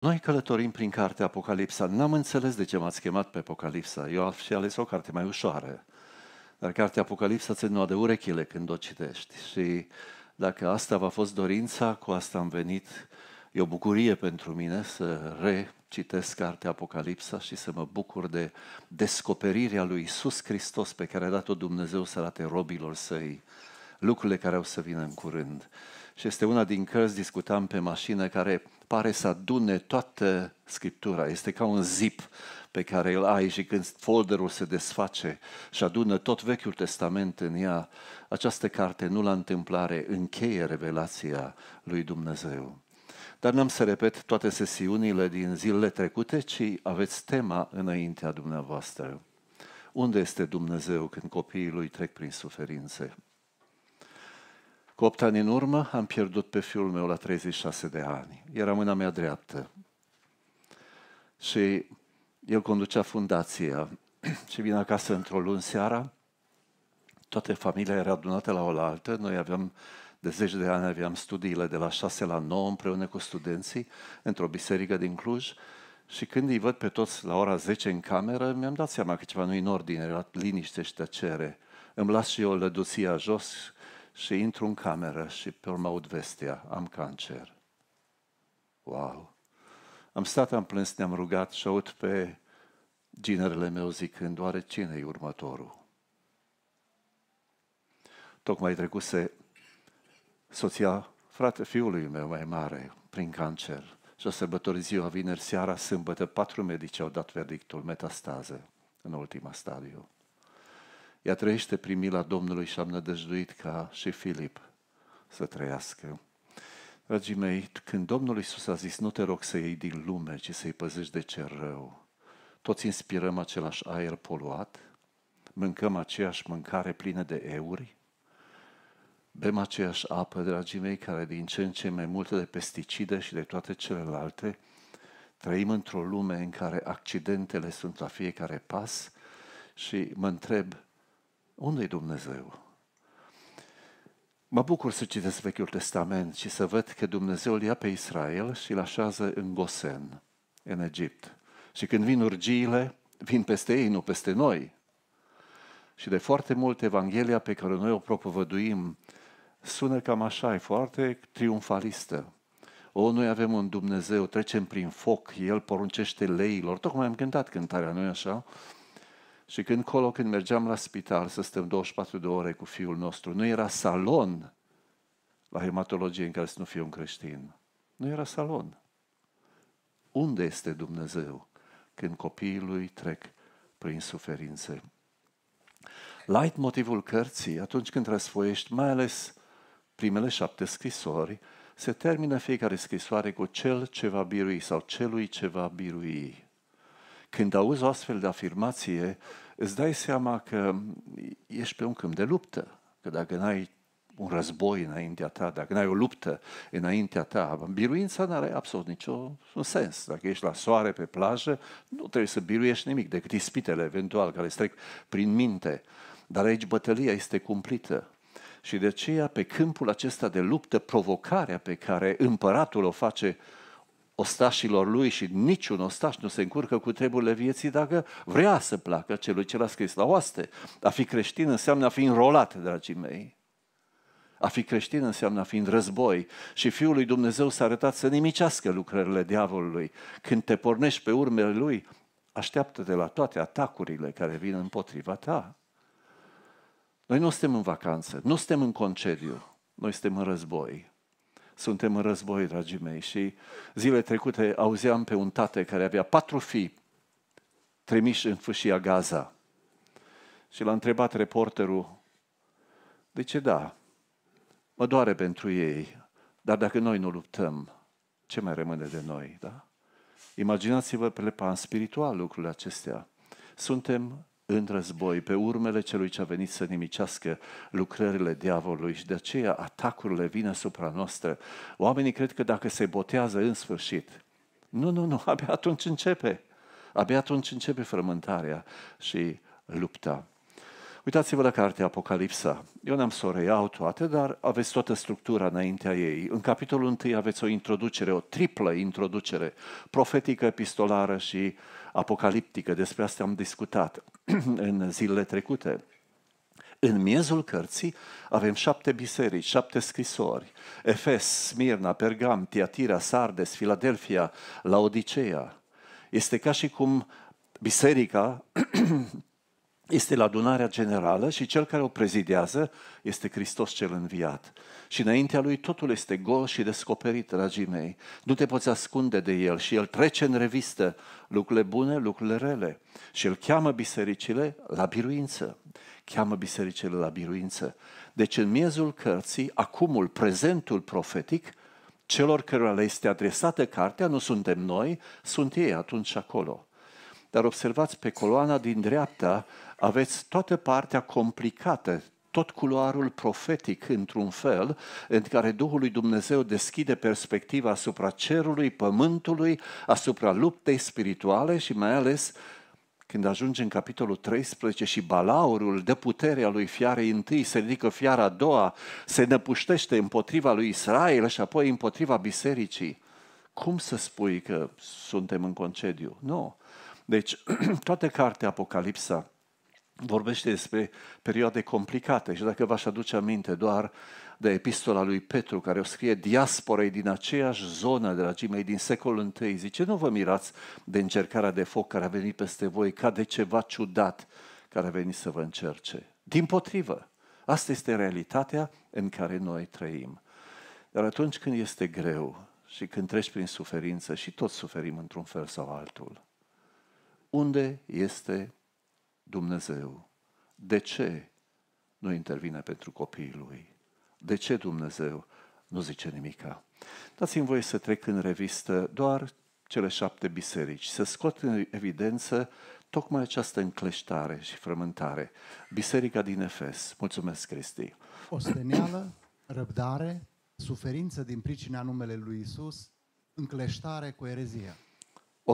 Noi călătorim prin cartea Apocalipsa. N-am înțeles de ce m-ați chemat pe Apocalipsa. Eu aș fi ales o carte mai ușoară. Dar cartea Apocalipsa ți de urechile când o citești. Și dacă asta v-a fost dorința, cu asta am venit. E o bucurie pentru mine să recitesc cartea Apocalipsa și să mă bucur de descoperirea lui Isus Hristos pe care a dat-o Dumnezeu să arate robilor săi lucrurile care au să vină în curând. Și este una din cărți, discutam pe mașină, care pare să adune toată Scriptura. Este ca un zip pe care îl ai și când folderul se desface și adună tot Vechiul Testament în ea, această carte nu la întâmplare încheie revelația lui Dumnezeu. Dar n-am să repet toate sesiunile din zilele trecute, ci aveți tema înaintea dumneavoastră. Unde este Dumnezeu când copiii lui trec prin suferințe? Cu 8 ani în urmă am pierdut pe fiul meu la 36 de ani. Era mâna mea dreaptă. Și el conducea fundația și vine acasă într-o luni seara, toată familia era adunată la oaltă, noi aveam de zeci de ani aveam studiile de la 6 la 9 împreună cu studenții într-o biserică din Cluj și când îi văd pe toți la ora 10 în cameră, mi-am dat seama că ceva nu e în ordine, era liniște și tăcere. Îmi las și eu lăduția jos și intru în cameră și pe urmă aud vestea, am cancer. Wow! Am stat, am plâns, ne-am rugat și aud pe ginerele meu zicând, oare cine e următorul? Tocmai trecuse soția frate fiului meu mai mare prin cancer și a sărbători ziua vineri seara, sâmbătă, patru medici au dat verdictul metastază în ultima stadiu. Ea trăiește prin mila Domnului și am nădăjduit ca și Filip să trăiască. Dragii mei, când Domnul Iisus a zis, nu te rog să iei din lume, ci să-i păzești de cer rău, toți inspirăm același aer poluat, mâncăm aceeași mâncare plină de euri, bem aceeași apă, dragii mei, care din ce în ce mai multe de pesticide și de toate celelalte, trăim într-o lume în care accidentele sunt la fiecare pas și mă întreb, unde e Dumnezeu? Mă bucur să citesc Vechiul Testament și să văd că Dumnezeu îl ia pe Israel și îl așează în Gosen, în Egipt. Și când vin urgiile, vin peste ei, nu peste noi. Și de foarte mult Evanghelia pe care noi o propovăduim sună cam așa, e foarte triumfalistă. O, noi avem un Dumnezeu, trecem prin foc, El poruncește leilor. Tocmai am cântat cântarea, nu așa? Și când colo, când mergeam la spital să stăm 24 de ore cu fiul nostru, nu era salon la hematologie în care să nu fie un creștin. Nu era salon. Unde este Dumnezeu când copiii lui trec prin suferințe? Light motivul cărții, atunci când răsfoiești, mai ales primele șapte scrisori, se termină fiecare scrisoare cu cel ce va birui sau celui ce va birui. Când auzi o astfel de afirmație, îți dai seama că ești pe un câmp de luptă. Că dacă n-ai un război înaintea ta, dacă n-ai o luptă înaintea ta, biruința nu are absolut niciun sens. Dacă ești la soare, pe plajă, nu trebuie să biruiești nimic, decât ispitele eventual care strec prin minte. Dar aici bătălia este cumplită. Și de aceea, pe câmpul acesta de luptă, provocarea pe care împăratul o face uh, ostașilor lui și niciun ostaș nu se încurcă cu treburile vieții dacă vrea să placă celui ce l-a scris la oaste. A fi creștin înseamnă a fi înrolat, dragii mei. A fi creștin înseamnă a fi în război și Fiul lui Dumnezeu s-a arătat să nimicească lucrările diavolului. Când te pornești pe urmele lui, așteaptă de la toate atacurile care vin împotriva ta. Noi nu suntem în vacanță, nu suntem în concediu, noi suntem în război suntem în război, dragii mei. Și zile trecute auzeam pe un tate care avea patru fii trimiși în fâșia Gaza. Și l-a întrebat reporterul, de ce da, mă doare pentru ei, dar dacă noi nu luptăm, ce mai rămâne de noi, da? Imaginați-vă pe plan spiritual lucrurile acestea. Suntem în război, pe urmele celui ce a venit să nimicească lucrările diavolului și de aceea atacurile vin asupra noastră. Oamenii cred că dacă se botează în sfârșit, nu, nu, nu, abia atunci începe. Abia atunci începe frământarea și lupta. Uitați-vă la cartea Apocalipsa. Eu n-am să o reiau toate, dar aveți toată structura înaintea ei. În capitolul 1 aveți o introducere, o triplă introducere, profetică, epistolară și uh, apocaliptică, despre asta am discutat în zilele trecute. În miezul cărții avem șapte biserici, șapte scrisori. Efes, Smirna, Pergam, Tiatira, Sardes, Filadelfia, Laodicea. Este ca și cum biserica este la adunarea generală și cel care o prezidează este Hristos cel înviat. Și înaintea lui totul este gol și descoperit, dragii mei. Nu te poți ascunde de el și el trece în revistă lucrurile bune, lucrurile rele. Și el cheamă bisericile la biruință. Cheamă bisericile la biruință. Deci în miezul cărții, acumul, prezentul profetic, celor cărora le este adresată cartea, nu suntem noi, sunt ei atunci acolo. Dar observați pe coloana din dreapta, aveți toată partea complicată, tot culoarul profetic într-un fel, în care Duhul lui Dumnezeu deschide perspectiva asupra cerului, pământului, asupra luptei spirituale și mai ales când ajunge în capitolul 13 și balaurul de puterea lui fiarei întâi, se ridică fiara a doua, se năpuștește împotriva lui Israel și apoi împotriva bisericii. Cum să spui că suntem în concediu? Nu. Deci, toată cartea Apocalipsa vorbește despre perioade complicate și dacă v-aș aduce aminte doar de epistola lui Petru, care o scrie diasporei din aceeași zonă, dragii din secolul I, zice, nu vă mirați de încercarea de foc care a venit peste voi ca de ceva ciudat care a venit să vă încerce. Din potrivă, asta este realitatea în care noi trăim. Dar atunci când este greu și când treci prin suferință, și toți suferim într-un fel sau altul, unde este Dumnezeu? De ce nu intervine pentru copiii lui? De ce Dumnezeu nu zice nimica? Dați-mi voie să trec în revistă doar cele șapte biserici, să scot în evidență tocmai această încleștare și frământare. Biserica din Efes. Mulțumesc, Cristi. Osteneală, răbdare, suferință din pricina numele lui Isus, încleștare cu erezia.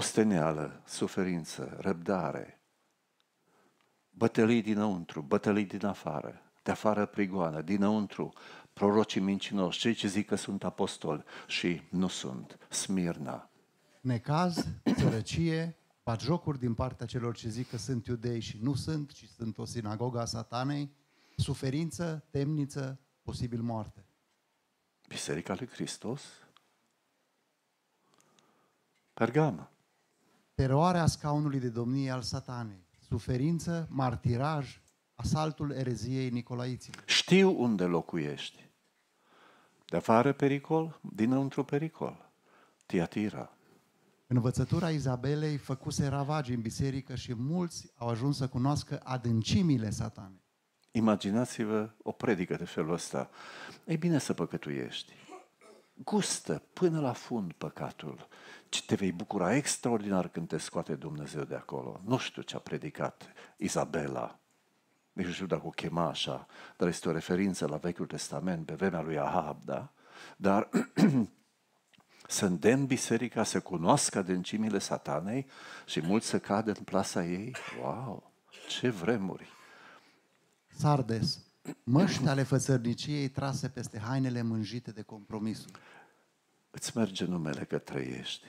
steneală, suferință, răbdare, Bătălii dinăuntru, bătălii din afară, de afară prigoană, dinăuntru, prorocii mincinoși, cei ce zic că sunt apostoli și nu sunt, Smirna. Necaz, sărăcie, jocuri din partea celor ce zic că sunt iudei și nu sunt, ci sunt o sinagogă a satanei, suferință, temniță, posibil moarte. Biserica lui Hristos? Pergamă. Teroarea scaunului de domnie al satanei suferință, martiraj, asaltul ereziei nicolaiților. Știu unde locuiești. De afară pericol, dinăuntru pericol. Tiatira. Învățătura Izabelei făcuse ravagi în biserică și mulți au ajuns să cunoască adâncimile satanei. Imaginați-vă o predică de felul ăsta. E bine să păcătuiești gustă până la fund păcatul. Ci te vei bucura extraordinar când te scoate Dumnezeu de acolo. Nu știu ce a predicat Izabela. Nici nu știu dacă o chema așa, dar este o referință la Vechiul Testament, pe vremea lui Ahab, da? Dar să îndemn biserica să cunoască adâncimile satanei și mulți să cadă în plasa ei? Wow! Ce vremuri! Sardes. Măști ale fățărniciei trase peste hainele mânjite de compromisul. Îți merge numele că trăiești.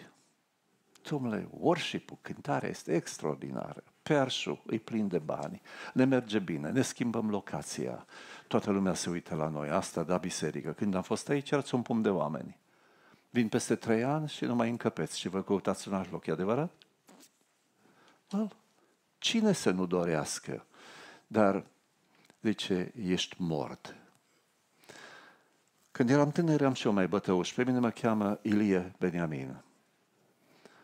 Domnule, worship-ul, cântarea este extraordinară. Persu. îi plin de bani, ne merge bine, ne schimbăm locația, toată lumea se uită la noi, asta da biserică. Când am fost aici, erați un pum de oameni. Vin peste trei ani și nu mai încăpeți și vă căutați un alt loc, e adevărat? Well, cine să nu dorească? Dar Zice, ești mort. Când eram tânăr, eram și eu mai bătăuș. Pe mine mă cheamă Ilie Beniamin.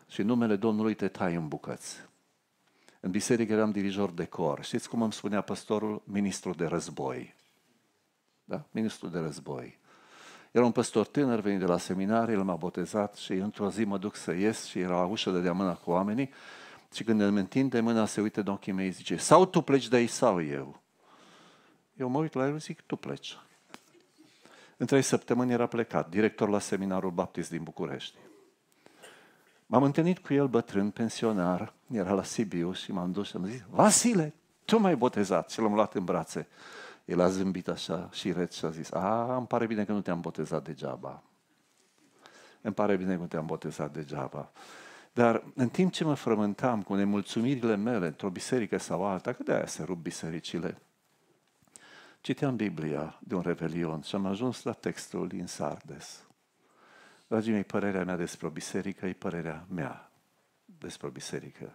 Și numele Domnului te tai în bucăți. În biserică eram dirijor de cor. Știți cum îmi spunea păstorul? Ministru de război. Da? Ministru de război. Era un păstor tânăr venit de la seminar, el m-a botezat și într-o zi mă duc să ies și era la ușă, de de mâna cu oamenii și când îmi întinde mâna, se uită în ochii mei, zice, sau tu pleci de aici sau eu. Eu mă uit la el și zic, tu pleci. În trei săptămâni era plecat, director la seminarul baptist din București. M-am întâlnit cu el bătrân, pensionar, era la Sibiu și m-am dus și am zis, Vasile, tu mai botezat? Și l-am luat în brațe. El a zâmbit așa și reț și a zis, a, îmi pare bine că nu te-am botezat degeaba. Îmi pare bine că nu te-am botezat degeaba. Dar în timp ce mă frământam cu nemulțumirile mele într-o biserică sau alta, că de-aia se rup bisericile, Citeam Biblia de un revelion și am ajuns la textul din Sardes. Dragii mei, părerea mea despre o biserică e părerea mea despre o biserică.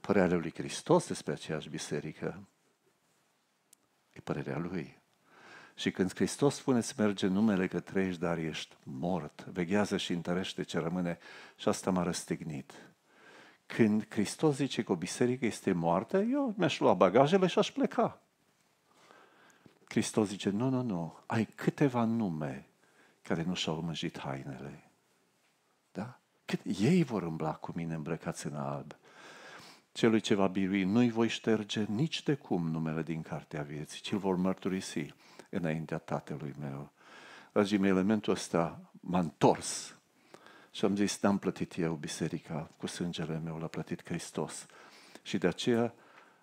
Părerea lui Hristos despre aceeași biserică e părerea lui. Și când Hristos spune să merge numele că trăiești, dar ești mort, veghează și întărește ce rămâne și asta m-a răstignit. Când Hristos zice că o biserică este moartă, eu mi-aș lua bagajele și aș pleca. Hristos zice, nu, nu, nu, ai câteva nume care nu și-au mânjit hainele. Da? Cât ei vor îmbla cu mine îmbrăcați în alb. Celui ce va birui, nu-i voi șterge nici de cum numele din cartea vieții, ci îl vor mărturisi înaintea tatălui meu. Dragii mei, elementul ăsta m-a întors și am zis, n-am plătit eu biserica cu sângele meu, l-a plătit Hristos. Și de aceea,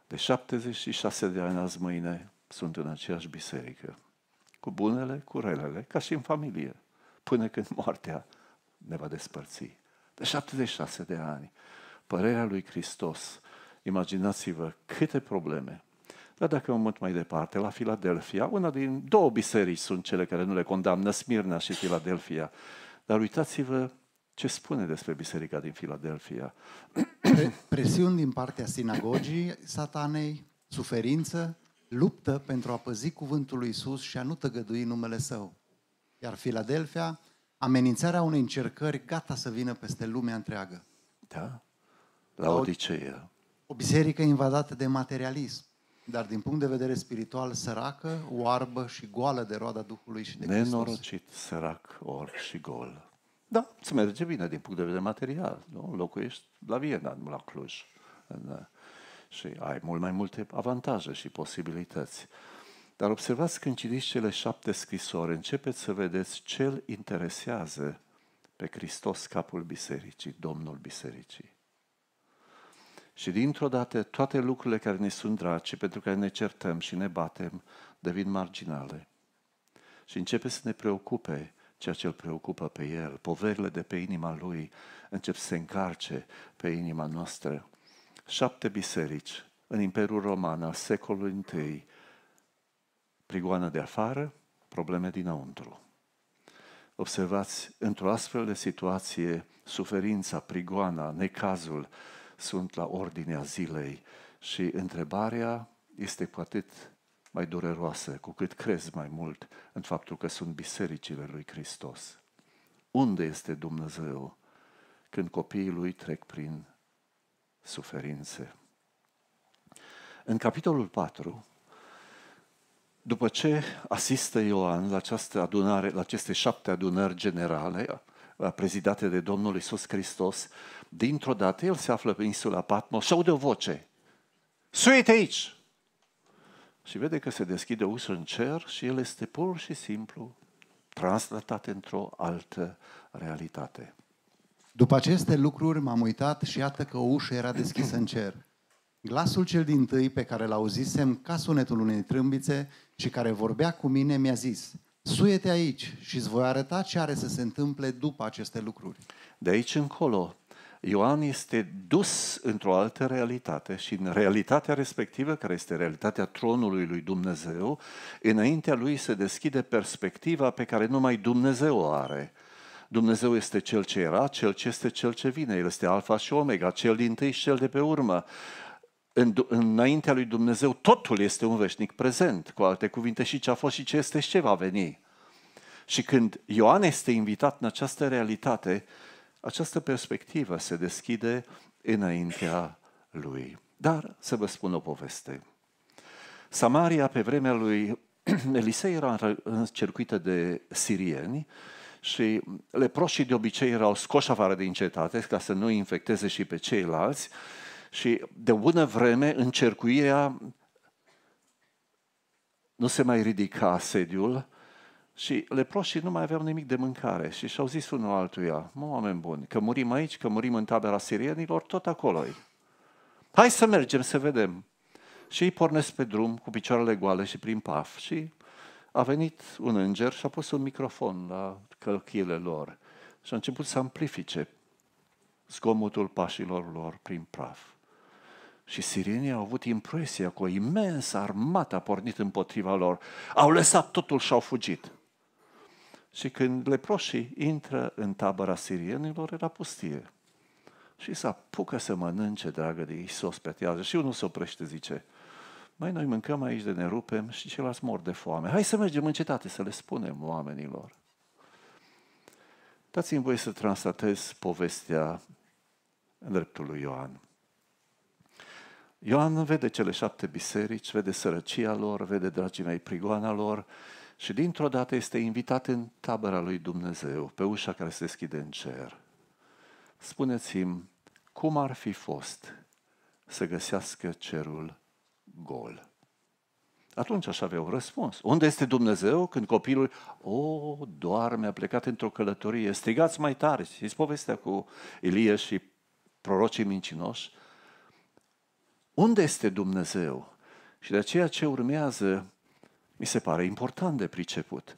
de 76 de ani azi mâine, sunt în aceeași biserică, cu bunele, cu relele, ca și în familie, până când moartea ne va despărți. De 76 de ani, părerea lui Hristos, imaginați-vă câte probleme. Dar dacă mă mut mai departe, la Filadelfia, una din două biserici sunt cele care nu le condamnă, Smirna și Filadelfia. Dar uitați-vă ce spune despre biserica din Filadelfia. presiuni din partea sinagogii satanei, suferință, luptă pentru a păzi cuvântul lui Isus și a nu tăgădui numele Său. Iar Filadelfia, amenințarea unei încercări gata să vină peste lumea întreagă. Da, la Odiseea. O biserică invadată de materialism, dar din punct de vedere spiritual săracă, oarbă și goală de roada Duhului și de Hristos. Nenorocit, sărac, orb și gol. Da, Se merge bine din punct de vedere material. Nu? Locuiești la Viena, nu la Cluj. În, și ai mult mai multe avantaje și posibilități. Dar observați când citiți cele șapte scrisori, începeți să vedeți ce îl interesează pe Hristos, capul bisericii, Domnul bisericii. Și dintr-o dată toate lucrurile care ne sunt dragi pentru care ne certăm și ne batem devin marginale. Și începe să ne preocupe ceea ce îl preocupă pe el, poverile de pe inima lui încep să se încarce pe inima noastră șapte biserici în Imperiul Roman al secolului I, prigoană de afară, probleme dinăuntru. Observați, într-o astfel de situație, suferința, prigoana, necazul sunt la ordinea zilei și întrebarea este cu atât mai dureroasă, cu cât crezi mai mult în faptul că sunt bisericile lui Hristos. Unde este Dumnezeu când copiii lui trec prin suferințe. În capitolul 4, după ce asistă Ioan la această adunare, la aceste șapte adunări generale, prezidate de Domnul Isus Hristos, dintr-o dată el se află pe insula Patmos și aude o voce. Suite aici! Și vede că se deschide ușa în cer și el este pur și simplu translatat într-o altă realitate. După aceste lucruri m-am uitat și iată că o ușă era deschisă în cer. Glasul cel din tâi pe care l-auzisem ca sunetul unei trâmbițe și care vorbea cu mine mi-a zis Suiete aici și îți voi arăta ce are să se întâmple după aceste lucruri. De aici încolo, Ioan este dus într-o altă realitate și în realitatea respectivă, care este realitatea tronului lui Dumnezeu, înaintea lui se deschide perspectiva pe care numai Dumnezeu o are – Dumnezeu este Cel ce era, Cel ce este, Cel ce vine. El este Alfa și Omega, Cel din tâi și Cel de pe urmă. În, înaintea lui Dumnezeu totul este un veșnic prezent. Cu alte cuvinte, și ce a fost și ce este și ce va veni. Și când Ioan este invitat în această realitate, această perspectivă se deschide înaintea lui. Dar să vă spun o poveste. Samaria, pe vremea lui Elisei, era încercuită de sirieni și leproșii de obicei erau scoși afară din cetate ca să nu infecteze și pe ceilalți și de bună vreme încercuirea nu se mai ridica sediul și leproșii nu mai aveau nimic de mâncare și și-au zis unul altuia, mă, oameni buni, că murim aici, că murim în tabera sirienilor, tot acolo -i. Hai să mergem să vedem. Și ei pornesc pe drum cu picioarele goale și prin paf și a venit un înger și a pus un microfon la călchile lor și a început să amplifice zgomotul pașilor lor prin praf. Și sirenii au avut impresia că o imensă armată a pornit împotriva lor. Au lăsat totul și au fugit. Și când leproșii intră în tabăra sirienilor, era pustie. Și se apucă să mănânce, dragă de Iisus, sos pe tează. Și unul se oprește, zice, mai noi mâncăm aici de ne rupem și ceilalți mor de foame. Hai să mergem în cetate să le spunem oamenilor. Dați-mi voi să translatez povestea în dreptul lui Ioan. Ioan vede cele șapte biserici, vede sărăcia lor, vede, dragii mei, prigoana lor și dintr-o dată este invitat în tabăra lui Dumnezeu, pe ușa care se deschide în cer. Spuneți-mi, cum ar fi fost să găsească cerul gol. Atunci aș avea un răspuns. Unde este Dumnezeu când copilul, o, doarme, a plecat într-o călătorie, strigați mai tare. Știți povestea cu Elie și prorocii mincinoși? Unde este Dumnezeu? Și de aceea ce urmează mi se pare important de priceput.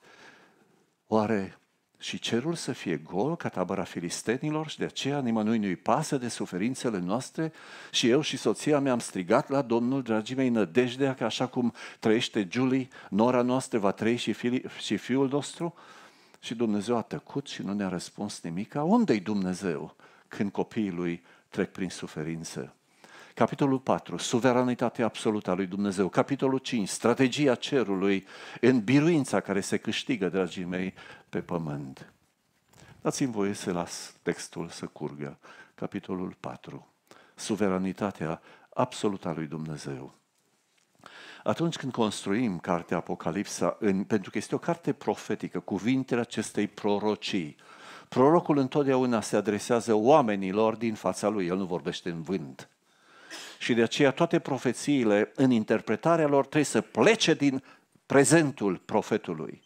Oare și cerul să fie gol ca tabăra filistenilor și de aceea nimănui nu-i pasă de suferințele noastre și eu și soția mi-am strigat la Domnul, dragii mei, nădejdea că așa cum trăiește Julie, nora noastră va trăi și, fi, și fiul nostru și Dumnezeu a tăcut și nu ne-a răspuns nimic. Unde-i Dumnezeu când copiii lui trec prin suferință? Capitolul 4, suveranitatea absolută a lui Dumnezeu. Capitolul 5, strategia cerului în biruința care se câștigă, dragii mei, pe pământ. Dați-mi voie să las textul să curgă. Capitolul 4, suveranitatea absolută a lui Dumnezeu atunci când construim cartea Apocalipsa, în, pentru că este o carte profetică, cuvintele acestei prorocii, prorocul întotdeauna se adresează oamenilor din fața lui, el nu vorbește în vânt. Și de aceea toate profețiile, în interpretarea lor, trebuie să plece din prezentul profetului.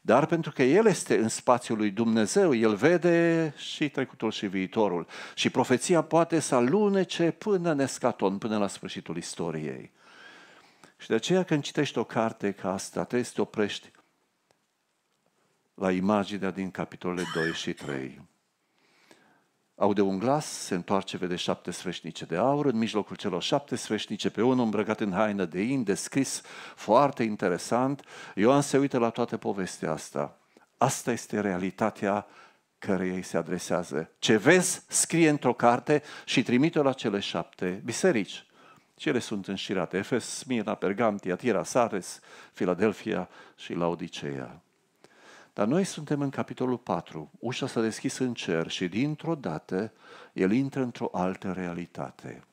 Dar pentru că el este în spațiul lui Dumnezeu, el vede și trecutul și viitorul. Și profeția poate să alunece până în escaton, până la sfârșitul istoriei. Și de aceea când citești o carte ca asta, trebuie să te oprești la imaginea din capitolele 2 și 3 aude un glas, se întoarce, vede șapte sfeșnice de aur, în mijlocul celor șapte sfeșnice, pe unul îmbrăcat în haină de in, descris, foarte interesant. Ioan se uită la toată povestea asta. Asta este realitatea care ei se adresează. Ce vezi, scrie într-o carte și trimite-o la cele șapte biserici. Cele sunt înșirate, Efes, Mina, Pergam, Tiatira, Sares, Filadelfia și Laodiceea. Dar noi suntem în capitolul 4. Ușa s-a deschis în cer și dintr-o dată el intră într-o altă realitate.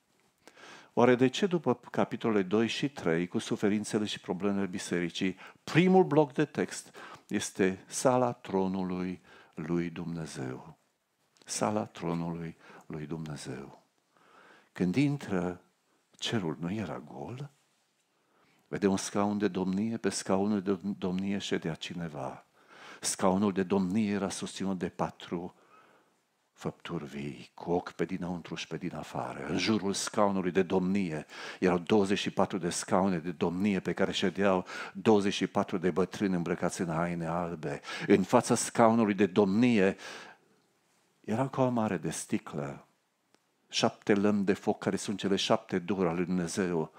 Oare de ce după capitolele 2 și 3, cu suferințele și problemele bisericii, primul bloc de text este sala tronului lui Dumnezeu? Sala tronului lui Dumnezeu. Când intră, cerul nu era gol? Vede un scaun de domnie, pe scaunul de domnie ședea cineva. Scaunul de domnie era susținut de patru făpturi vii, cu ochi pe dinăuntru și pe din afară. În jurul scaunului de domnie erau 24 de scaune de domnie pe care ședeau 24 de bătrâni îmbrăcați în haine albe. În fața scaunului de domnie era ca o mare de sticlă, șapte lămpi de foc care sunt cele șapte duri ale Dumnezeu.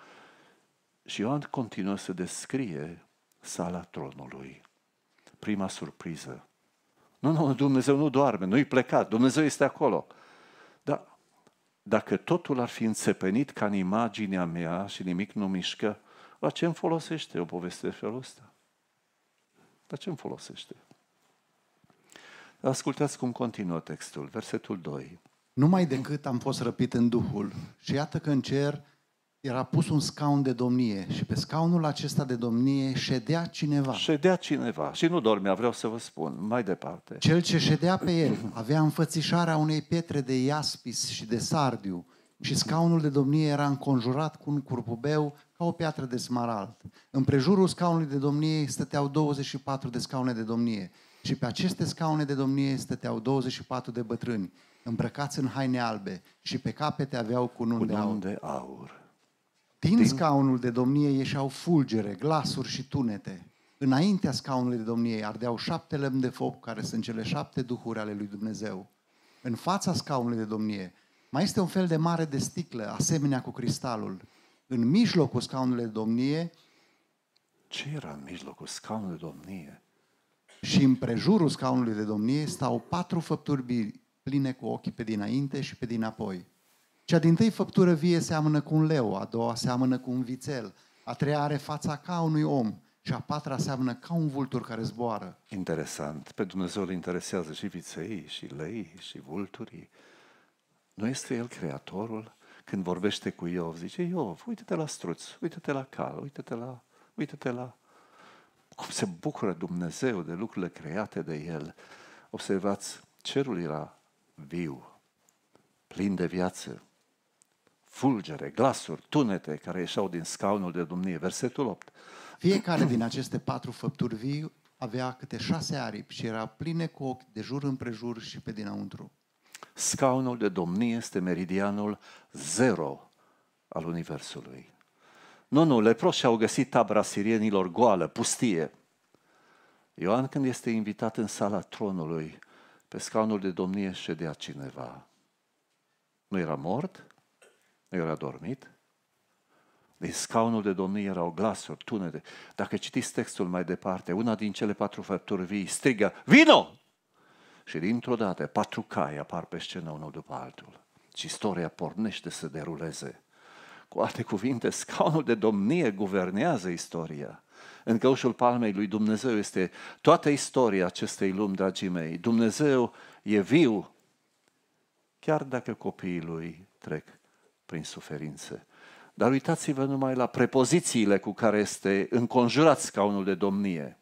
Și Ioan continuă să descrie sala tronului prima surpriză. Nu, nu, Dumnezeu nu doarme, nu-i plecat, Dumnezeu este acolo. Dar dacă totul ar fi înțepenit ca în imaginea mea și nimic nu mișcă, la ce îmi folosește o poveste de felul ăsta? La ce îmi folosește? Ascultați cum continuă textul, versetul 2. Numai decât am fost răpit în Duhul și iată că în cer era pus un scaun de domnie și pe scaunul acesta de domnie ședea cineva. Ședea cineva și nu dormea, vreau să vă spun, mai departe. Cel ce ședea pe el avea înfățișarea unei pietre de iaspis și de sardiu și scaunul de domnie era înconjurat cu un curcubeu ca o piatră de smarald. În prejurul scaunului de domnie stăteau 24 de scaune de domnie și pe aceste scaune de domnie stăteau 24 de bătrâni îmbrăcați în haine albe și pe capete aveau cu de aur. De aur. Din scaunul de domnie ieșeau fulgere, glasuri și tunete. Înaintea scaunului de domnie ardeau șapte lemn de foc, care sunt cele șapte duhuri ale lui Dumnezeu. În fața scaunului de domnie mai este un fel de mare de sticlă, asemenea cu cristalul. În mijlocul scaunului de domnie... Ce era în mijlocul scaunului de domnie? Și în prejurul scaunului de domnie stau patru făpturi pline cu ochii pe dinainte și pe dinapoi. Cea din tâi făptură vie seamănă cu un leu, a doua seamănă cu un vițel, a treia are fața ca unui om și a patra seamănă ca un vultur care zboară. Interesant. Pe Dumnezeu îl interesează și viței, și lei, și vulturii. Nu este El creatorul? Când vorbește cu Iov, zice, Iov, uite-te la struț, uite-te la cal, uite-te la... Uite-te la... Cum se bucură Dumnezeu de lucrurile create de El. Observați, cerul era viu, plin de viață, fulgere, glasuri, tunete care ieșeau din scaunul de domnie. Versetul 8. Fiecare din aceste patru făpturi vii avea câte șase aripi și era pline cu ochi de jur împrejur și pe dinăuntru. Scaunul de domnie este meridianul zero al Universului. Nu, nu, leproșii au găsit tabra sirienilor goală, pustie. Ioan când este invitat în sala tronului, pe scaunul de domnie ședea cineva. Nu era mort? era dormit? Din deci, scaunul de domnie erau glasuri, tunete. Dacă citiți textul mai departe, una din cele patru făpturi vii strigă, Vino! Și dintr-o dată patru cai apar pe scenă unul după altul. Și istoria pornește să deruleze. Cu alte cuvinte, scaunul de domnie guvernează istoria. În căușul palmei lui Dumnezeu este toată istoria acestei lumi, dragii mei. Dumnezeu e viu, chiar dacă copiii lui trec prin suferințe. Dar uitați-vă numai la prepozițiile cu care este înconjurat scaunul de domnie.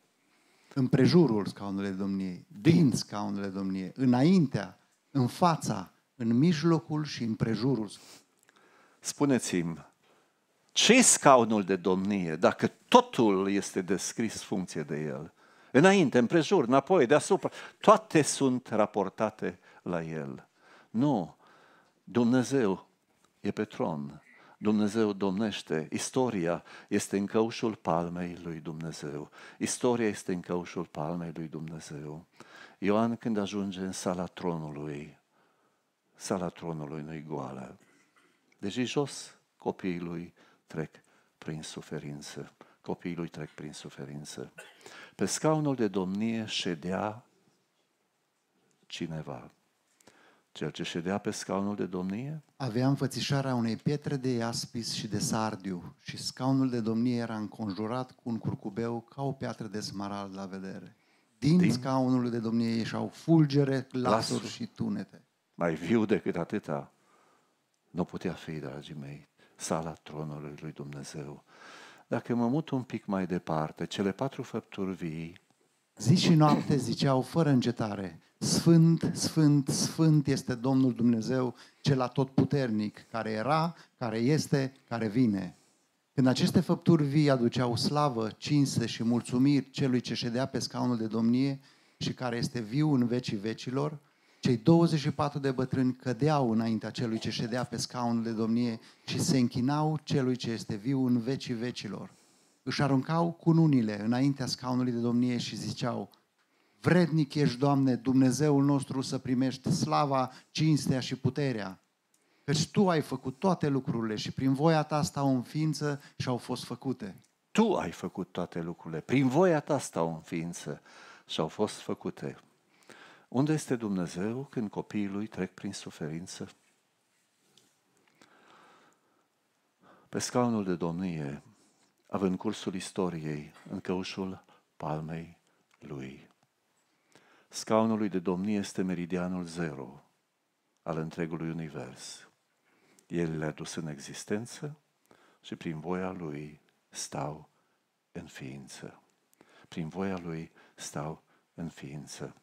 Împrejurul scaunului de domnie, din scaunul de domnie, înaintea, în fața, în mijlocul și în prejurul. Spuneți-mi, ce scaunul de domnie dacă totul este descris funcție de el? Înainte, împrejur, înapoi, deasupra, toate sunt raportate la el. Nu, Dumnezeu e pe tron. Dumnezeu domnește. Istoria este în căușul palmei lui Dumnezeu. Istoria este în căușul palmei lui Dumnezeu. Ioan când ajunge în sala tronului, sala tronului nu-i goală. Deci jos copiii lui trec prin suferință. Copiii lui trec prin suferință. Pe scaunul de domnie ședea cineva cel ce ședea pe scaunul de domnie, avea înfățișarea unei pietre de aspis și de sardiu și scaunul de domnie era înconjurat cu un curcubeu ca o piatră de smarald la vedere. Din, Din... scaunul de domnie ieșau fulgere, glasuri și tunete. Mai viu decât atâta, nu putea fi, dragii mei, sala tronului lui Dumnezeu. Dacă mă mut un pic mai departe, cele patru făpturi vii... Zi și noapte ziceau fără încetare, Sfânt, Sfânt, Sfânt este Domnul Dumnezeu cel atotputernic, care era, care este, care vine. Când aceste făpturi vii aduceau slavă, cinste și mulțumiri celui ce ședea pe scaunul de domnie și care este viu în vecii vecilor, cei 24 de bătrâni cădeau înaintea celui ce ședea pe scaunul de domnie și se închinau celui ce este viu în vecii vecilor. Își aruncau cununile înaintea scaunului de domnie și ziceau, Vrednic ești, Doamne, Dumnezeul nostru, să primești slava, cinstea și puterea. Căci Tu ai făcut toate lucrurile și prin voia Ta stau în ființă și au fost făcute. Tu ai făcut toate lucrurile, prin voia Ta stau în ființă și au fost făcute. Unde este Dumnezeu când copiii Lui trec prin suferință? Pe scaunul de domnie, având cursul istoriei în căușul palmei Lui scaunului de domnie este meridianul zero al întregului univers. El le-a dus în existență și prin voia lui stau în ființă. Prin voia lui stau în ființă.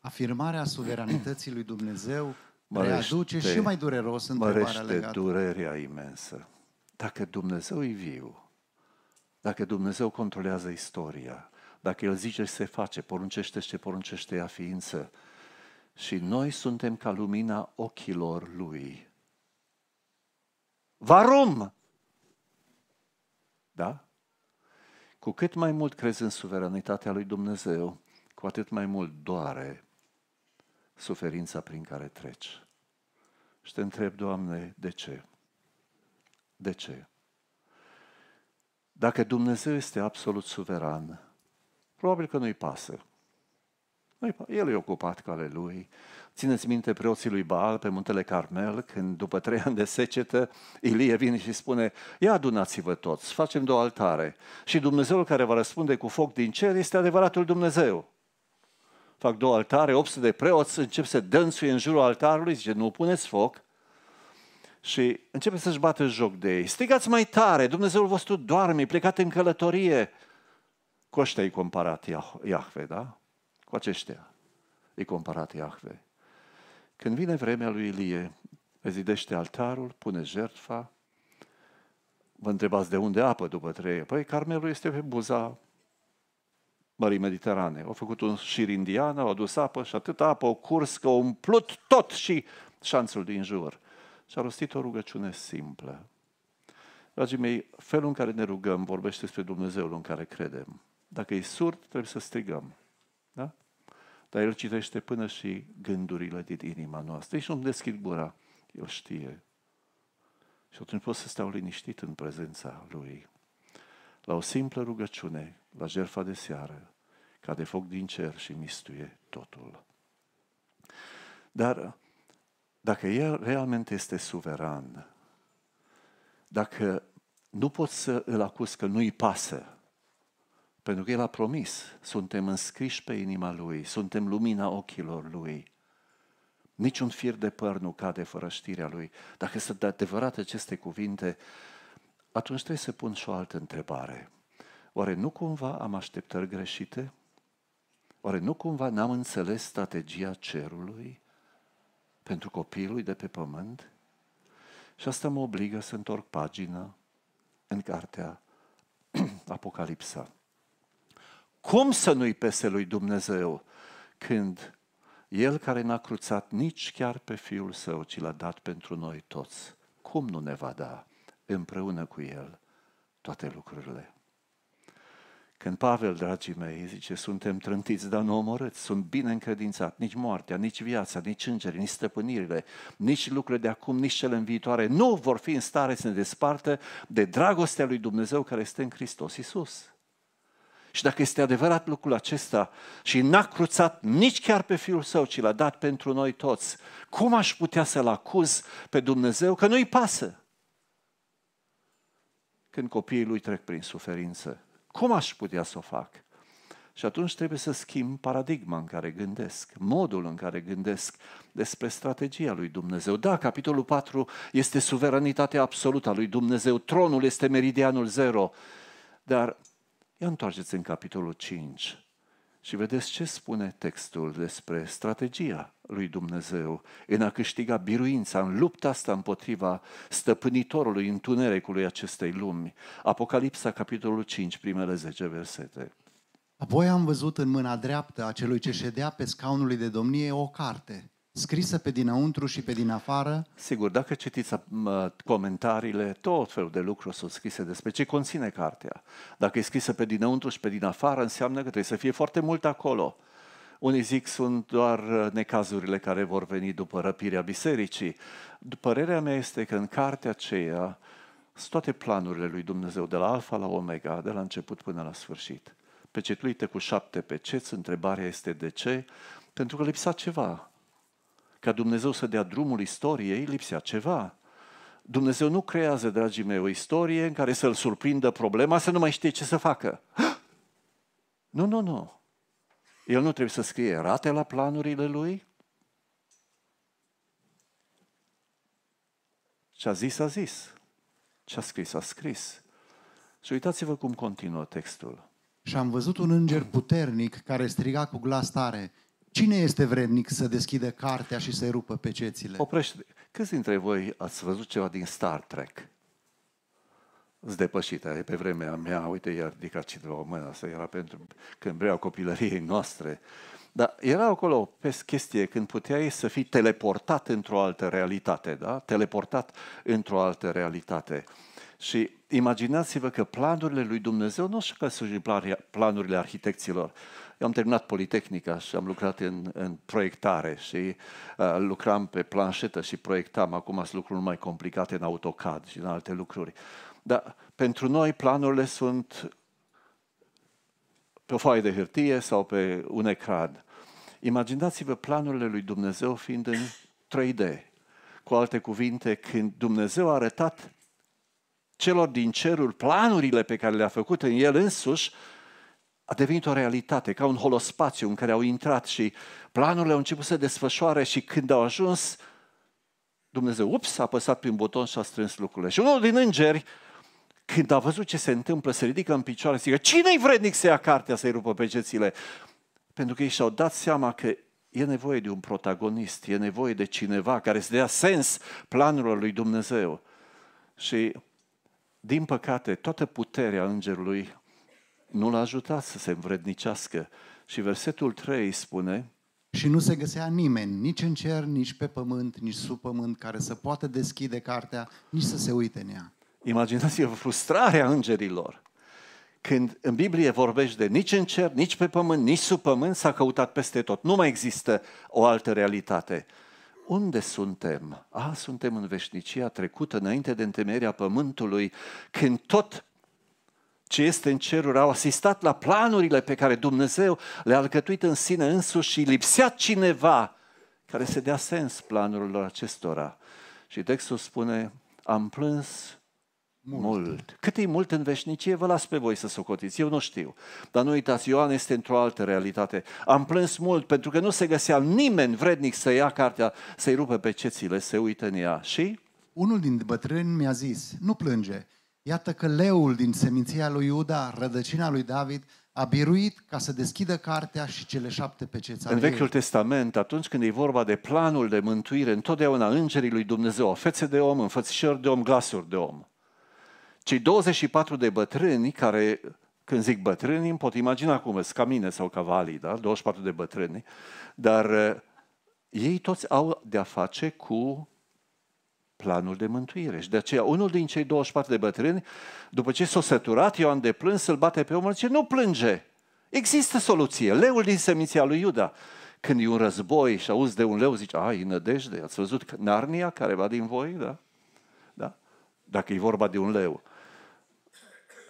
Afirmarea suveranității lui Dumnezeu mărește, readuce și mai dureros întrebarea legată. durerea imensă. Dacă Dumnezeu e viu, dacă Dumnezeu controlează istoria, dacă El zice, se face, poruncește ce poruncește ea ființă. Și noi suntem ca lumina ochilor Lui. Varum! Da? Cu cât mai mult crezi în suveranitatea lui Dumnezeu, cu atât mai mult doare suferința prin care treci. Și te întreb, Doamne, de ce? De ce? Dacă Dumnezeu este absolut suveran, Probabil că nu-i pasă. El e ocupat cu ale lui. Țineți minte preoții lui Baal pe muntele Carmel, când după trei ani de secetă, Ilie vine și spune, ia adunați-vă toți, facem două altare. Și Dumnezeul care va răspunde cu foc din cer este adevăratul Dumnezeu. Fac două altare, 800 de preoți, încep să dănțuie în jurul altarului, zice, nu puneți foc. Și începe să-și bată joc de ei. Strigați mai tare, Dumnezeul vostru doarme, plecat în călătorie. Cu ăștia e comparat Iahve, da? Cu aceștia e comparat Iahve. Când vine vremea lui Ilie, zidește altarul, pune jertfa, vă întrebați de unde apă după trei. Păi Carmelul este pe buza Mării Mediterane. Au făcut un șir indian, au adus apă și atât apă au curs că au umplut tot și șanțul din jur. Și a rostit o rugăciune simplă. Dragii mei, felul în care ne rugăm vorbește despre Dumnezeul în care credem. Dacă e surd, trebuie să strigăm. Da? Dar El citește până și gândurile din inima noastră. Și nu deschid gura. El știe. Și atunci pot să stau liniștit în prezența Lui. La o simplă rugăciune, la jertfa de seară, cade foc din cer și mistuie totul. Dar dacă El realmente este suveran, dacă nu pot să îl acuz că nu-i pasă pentru că El a promis, suntem înscriși pe inima Lui, suntem lumina ochilor Lui. Niciun fir de păr nu cade fără știrea Lui. Dacă sunt adevărate aceste cuvinte, atunci trebuie să pun și o altă întrebare. Oare nu cumva am așteptări greșite? Oare nu cumva n-am înțeles strategia cerului pentru copilul de pe pământ? Și asta mă obligă să întorc pagina în cartea Apocalipsa. Cum să nu-i pese lui Dumnezeu când El care n-a cruțat nici chiar pe Fiul Său, ci l-a dat pentru noi toți, cum nu ne va da împreună cu El toate lucrurile? Când Pavel, dragii mei, zice, suntem trântiți, dar nu omorâți, sunt bine încredințat, nici moartea, nici viața, nici îngerii, nici stăpânirile, nici lucrurile de acum, nici cele în viitoare, nu vor fi în stare să ne despartă de dragostea lui Dumnezeu care este în Hristos Iisus? Și dacă este adevărat lucrul acesta și n-a cruțat nici chiar pe Fiul Său, ci l-a dat pentru noi toți, cum aș putea să-L acuz pe Dumnezeu că nu-i pasă? Când copiii lui trec prin suferință, cum aș putea să o fac? Și atunci trebuie să schimb paradigma în care gândesc, modul în care gândesc despre strategia lui Dumnezeu. Da, capitolul 4 este suveranitatea absolută a lui Dumnezeu, tronul este meridianul zero, dar Ia întoarceți în capitolul 5 și vedeți ce spune textul despre strategia lui Dumnezeu în a câștiga biruința, în lupta asta împotriva stăpânitorului întunericului acestei lumi. Apocalipsa, capitolul 5, primele 10 versete. Apoi am văzut în mâna dreaptă a celui ce ședea pe scaunul de domnie o carte, scrisă pe dinăuntru și pe din afară? Sigur, dacă citiți uh, comentariile, tot felul de lucruri sunt scrise despre ce conține cartea. Dacă e scrisă pe dinăuntru și pe din afară, înseamnă că trebuie să fie foarte mult acolo. Unii zic sunt doar uh, necazurile care vor veni după răpirea bisericii. Părerea mea este că în cartea aceea sunt toate planurile lui Dumnezeu, de la alfa la omega, de la început până la sfârșit. Pecetuite cu șapte peceți, întrebarea este de ce? Pentru că lipsa ceva ca Dumnezeu să dea drumul istoriei, lipsea ceva. Dumnezeu nu creează, dragii mei, o istorie în care să-l surprindă problema, să nu mai știe ce să facă. Nu, nu, nu. El nu trebuie să scrie rate la planurile lui. Ce a zis, a zis. Ce a scris, a scris. Și uitați-vă cum continuă textul. Și am văzut un înger puternic care striga cu glas tare – Cine este vrednic să deschidă cartea și să-i rupă pecețile? Oprește. Câți dintre voi ați văzut ceva din Star Trek? Îți depășită. E pe vremea mea, uite, i-a ridicat cineva o mână. Asta era pentru când vreau copilăriei noastre. Dar era acolo pe chestie când puteai să fii teleportat într-o altă realitate, da? Teleportat într-o altă realitate. Și imaginați-vă că planurile lui Dumnezeu nu sunt ca sunt planurile arhitecților, eu am terminat Politehnica și am lucrat în, în proiectare și uh, lucram pe planșetă și proiectam. Acum sunt lucruri mai complicate în AutoCAD și în alte lucruri. Dar pentru noi planurile sunt pe o foaie de hârtie sau pe un ecran. Imaginați-vă planurile lui Dumnezeu fiind în 3D. Cu alte cuvinte, când Dumnezeu a arătat celor din cerul planurile pe care le-a făcut în el însuși, a devenit o realitate, ca un holospațiu în care au intrat și planurile au început să desfășoare și când au ajuns, Dumnezeu, ups, a apăsat prin buton și a strâns lucrurile. Și unul din îngeri, când a văzut ce se întâmplă, se ridică în picioare și zice, cine-i vrednic să ia cartea să-i rupă pe cețile? Pentru că ei și-au dat seama că e nevoie de un protagonist, e nevoie de cineva care să dea sens planurilor lui Dumnezeu. Și, din păcate, toată puterea îngerului nu l-a ajutat să se învrednicească. Și versetul 3 spune, și nu se găsea nimeni, nici în cer, nici pe pământ, nici sub pământ, care să poată deschide cartea, nici să se uite în ea. Imaginați-vă frustrarea îngerilor. Când în Biblie vorbești de nici în cer, nici pe pământ, nici sub pământ, s-a căutat peste tot. Nu mai există o altă realitate. Unde suntem? A, suntem în veșnicia trecută, înainte de întemeierea pământului, când tot ce este în ceruri, au asistat la planurile pe care Dumnezeu le-a alcătuit în sine însuși și lipsea cineva care să dea sens planurilor acestora. Și textul spune, am plâns mult. mult. Cât e mult în veșnicie, vă las pe voi să socotiți, eu nu știu. Dar nu uitați, Ioan este într-o altă realitate. Am plâns mult pentru că nu se găsea nimeni vrednic să ia cartea, să-i rupe pe cețile, să uite în ea. Și? Unul din bătrâni mi-a zis, nu plânge, Iată că leul din seminția lui Iuda, rădăcina lui David, a biruit ca să deschidă cartea și cele șapte peceți ale În Vechiul ei. Testament, atunci când e vorba de planul de mântuire, întotdeauna îngerii lui Dumnezeu, fețe de om, înfățișări de om, glasuri de om. Cei 24 de bătrâni care, când zic bătrâni, îmi pot imagina cum sunt, ca mine sau ca Vali, da? 24 de bătrâni, dar eh, ei toți au de-a face cu planul de mântuire. Și de aceea unul din cei 24 de bătrâni, după ce s-a săturat, Ioan de plâns, îl bate pe omul, zice, nu plânge, există soluție, leul din seminția lui Iuda. Când e un război și auzi de un leu, zici, ai, nădejde, ați văzut Narnia care va din voi, da? da? Dacă e vorba de un leu.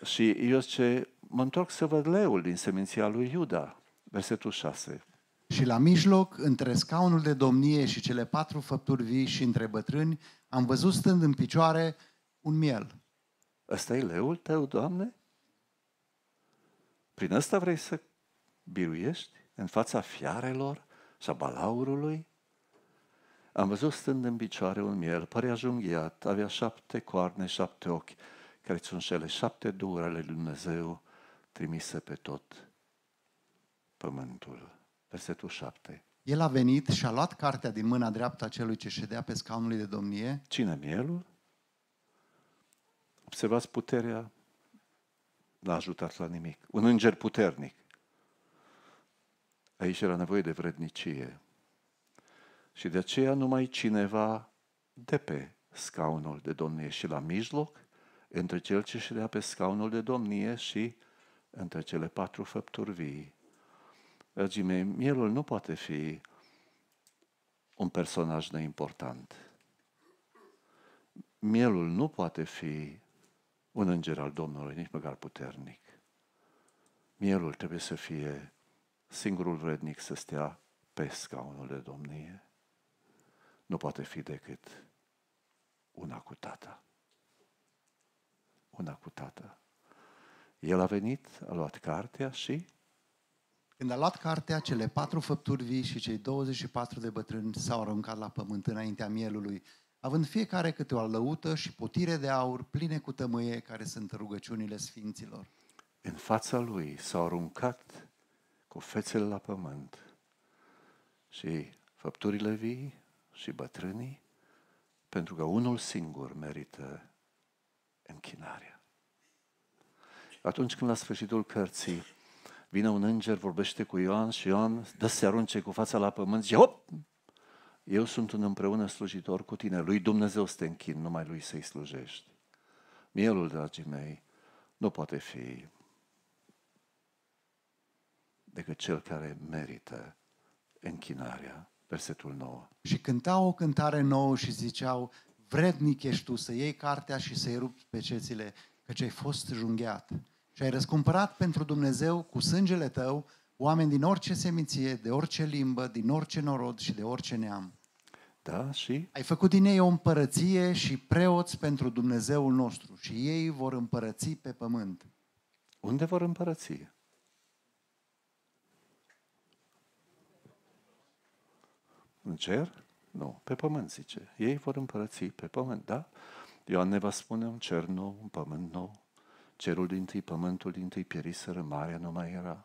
Și eu zice, mă întorc să văd leul din seminția lui Iuda, versetul 6. Și la mijloc, între scaunul de domnie și cele patru făpturi vii și între bătrâni, am văzut stând în picioare un miel. Ăsta e leul tău, Doamne? Prin ăsta vrei să biruiești în fața fiarelor și a balaurului? Am văzut stând în picioare un miel, părea junghiat, avea șapte coarne, șapte ochi, care sunt cele șapte dure ale Dumnezeu trimise pe tot pământul. Versetul 7. El a venit și a luat cartea din mâna dreaptă a celui ce ședea pe scaunul de domnie. Cine mielul? Observați puterea l-a ajutat la nimic. Un înger puternic. Aici era nevoie de vrednicie. Și de aceea numai cineva de pe scaunul de domnie și la mijloc, între cel ce ședea pe scaunul de domnie și între cele patru făpturi vii, Dragii mei, mielul nu poate fi un personaj neimportant. Mielul nu poate fi un înger al Domnului, nici măcar puternic. Mielul trebuie să fie singurul vrednic să stea pe scaunul de domnie. Nu poate fi decât una cu tata. Una cu tata. El a venit, a luat cartea și când a luat cartea, cele patru făpturi vii și cei 24 de bătrâni s-au aruncat la pământ înaintea mielului, având fiecare câte o alăută și potire de aur pline cu tămâie care sunt rugăciunile sfinților. În fața lui s-au aruncat cu fețele la pământ și făpturile vii și bătrânii, pentru că unul singur merită închinarea. Atunci când la sfârșitul cărții Vine un înger, vorbește cu Ioan și Ioan dă să se arunce cu fața la pământ și hop! Eu sunt un împreună slujitor cu tine. Lui Dumnezeu să te închin, numai lui să-i slujești. Mielul, dragii mei, nu poate fi decât cel care merită închinarea. Versetul 9. Și cântau o cântare nouă și ziceau, vrednic ești tu să iei cartea și să-i rupi pe cețile, căci ai fost jungheat și ai răscumpărat pentru Dumnezeu cu sângele tău oameni din orice seminție, de orice limbă, din orice norod și de orice neam. Da, și? Ai făcut din ei o împărăție și preoți pentru Dumnezeul nostru și ei vor împărăți pe pământ. Unde vor împărăți? În cer? Nu, pe pământ, zice. Ei vor împărăți pe pământ, da? Ioan ne va spune un cer nou, un pământ nou, Cerul din tâi, pământul din tâi pieriseră, marea nu mai era.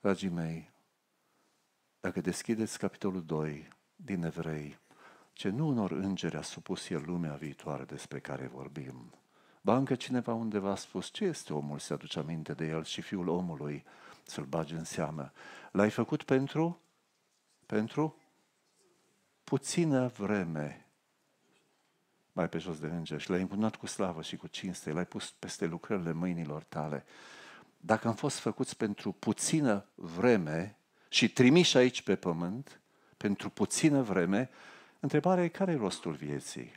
Dragii mei, dacă deschideți capitolul 2 din Evrei, ce nu unor îngeri a supus el lumea viitoare despre care vorbim, ba încă cineva undeva a spus, ce este omul să aduce aminte de el și fiul omului să-l bage în seamă? L-ai făcut pentru? Pentru? Puțină vreme mai pe jos de înger și l-ai încunat cu slavă și cu cinste, l-ai pus peste lucrările mâinilor tale. Dacă am fost făcuți pentru puțină vreme și trimiși aici pe pământ, pentru puțină vreme, întrebarea e care e rostul vieții?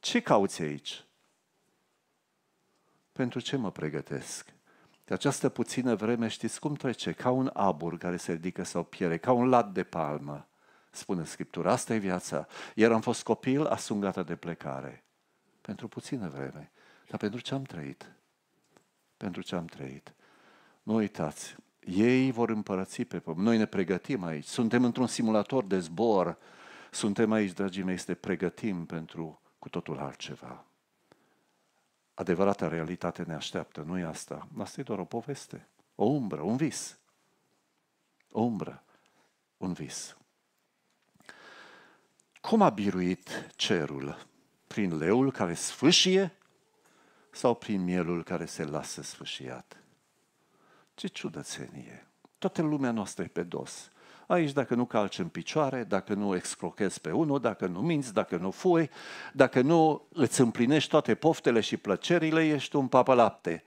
Ce cauți aici? Pentru ce mă pregătesc? De această puțină vreme știți cum trece? Ca un abur care se ridică sau piere, ca un lat de palmă spune Scriptura. Asta e viața. Iar am fost copil, sunt gata de plecare. Pentru puțină vreme. Dar pentru ce am trăit? Pentru ce am trăit? Nu uitați, ei vor împărăți pe pământ. Noi ne pregătim aici. Suntem într-un simulator de zbor. Suntem aici, dragii mei, este pregătim pentru cu totul altceva. Adevărata realitate ne așteaptă, nu e asta. Asta e doar o poveste, o umbră, un vis. O umbră, un vis. Cum a biruit cerul? Prin leul care sfâșie sau prin mielul care se lasă sfâșiat? Ce ciudățenie! Toată lumea noastră e pe dos. Aici dacă nu calci în picioare, dacă nu excrochezi pe unul, dacă nu minți, dacă nu fui, dacă nu îți împlinești toate poftele și plăcerile, ești un papă lapte.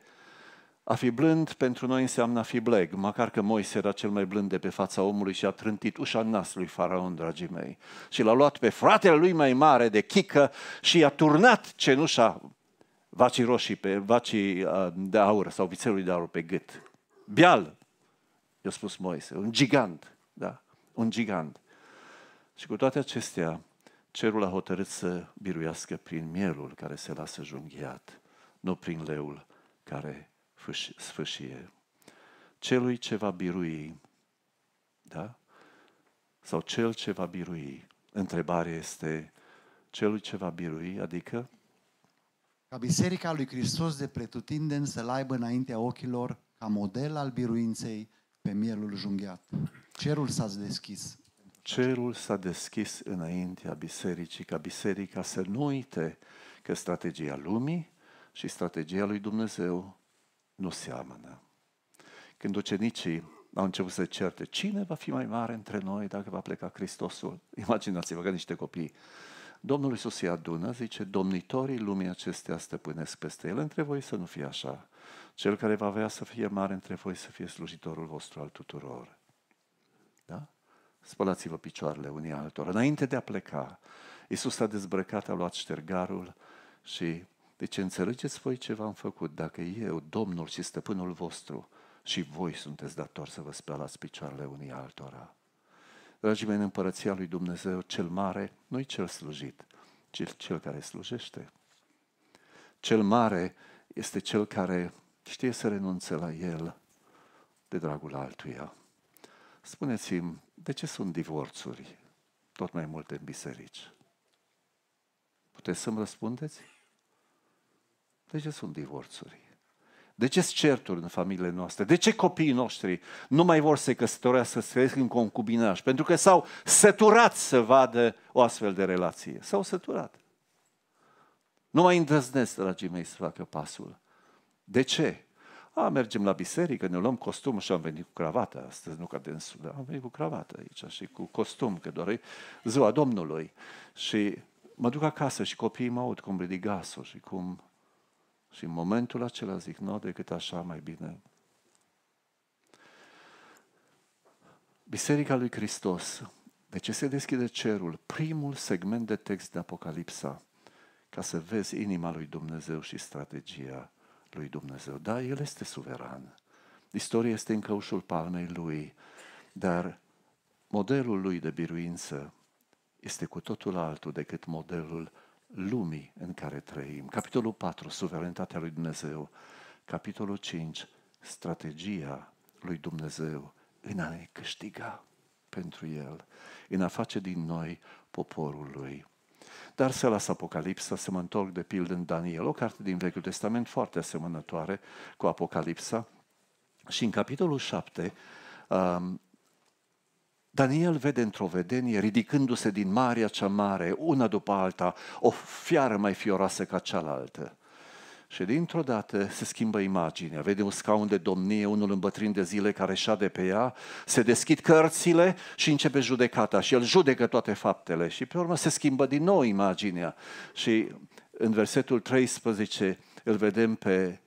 A fi blând pentru noi înseamnă a fi bleg, măcar că Moise era cel mai blând de pe fața omului și a trântit ușa nasului faraon, dragii mei. Și l-a luat pe fratele lui mai mare de chică și i-a turnat cenușa vacii roșii, pe vacii uh, de aur sau vițelului de aur pe gât. Bial, i-a spus Moise, un gigant, da, un gigant. Și cu toate acestea, cerul a hotărât să biruiască prin mielul care se lasă junghiat, nu prin leul care sfâșie. Celui ce va birui, da? Sau cel ce va birui. Întrebarea este, celui ce va birui, adică? Ca Biserica lui Hristos de pretutindeni să-L aibă înaintea ochilor ca model al biruinței pe mielul junghiat. Cerul s-a deschis. Cerul s-a deschis înaintea bisericii, ca biserica să nu uite că strategia lumii și strategia lui Dumnezeu nu seamănă. Când ucenicii au început să certe, cine va fi mai mare între noi dacă va pleca Hristosul? Imaginați-vă că niște copii. Domnul Iisus se adună, zice, domnitorii lumii acestea stăpânesc peste el între voi să nu fie așa. Cel care va avea să fie mare între voi să fie slujitorul vostru al tuturor. Da? Spălați-vă picioarele unii altora. Înainte de a pleca, Iisus s-a dezbrăcat, a luat ștergarul și deci înțelegeți voi ce v-am făcut. Dacă eu, Domnul și Stăpânul vostru, și voi sunteți datori să vă spălați picioarele unii altora. Dragii mei, în împărăția lui Dumnezeu, cel mare nu-i cel slujit, ci cel care slujește. Cel mare este cel care știe să renunțe la el de dragul altuia. Spuneți-mi, de ce sunt divorțuri tot mai multe în biserici? Puteți să-mi răspundeți? De ce sunt divorțuri? De ce sunt certuri în familiile noastre? De ce copiii noștri nu mai vor să se căsătorească, să trăiesc în concubinaj? Pentru că s-au săturat să vadă o astfel de relație. S-au săturat. Nu mai îndrăznesc, dragii mei, să facă pasul. De ce? A, mergem la biserică, ne luăm costum și am venit cu cravată astăzi, nu ca densul, dar am venit cu cravată aici și cu costum, că doar ziua Domnului. Și mă duc acasă și copiii mă aud cum ridic gasul și cum și în momentul acela zic, nu, decât așa mai bine. Biserica lui Hristos. De ce se deschide cerul? Primul segment de text din Apocalipsa. Ca să vezi inima lui Dumnezeu și strategia lui Dumnezeu. Da, El este suveran. Istoria este în căușul palmei Lui, dar modelul Lui de biruință este cu totul altul decât modelul lumii în care trăim. Capitolul 4, suverenitatea lui Dumnezeu. Capitolul 5, strategia lui Dumnezeu în a ne câștiga pentru El, în a face din noi poporul Lui. Dar să las Apocalipsa să mă întorc de pildă în Daniel, o carte din Vechiul Testament foarte asemănătoare cu Apocalipsa. Și în capitolul 7, Daniel vede într-o vedenie, ridicându-se din marea cea mare, una după alta, o fiară mai fioroasă ca cealaltă. Și dintr-o dată se schimbă imaginea. Vede un scaun de domnie, unul îmbătrân de zile care șade pe ea, se deschid cărțile și începe judecata și el judecă toate faptele. Și pe urmă se schimbă din nou imaginea. Și în versetul 13 îl vedem pe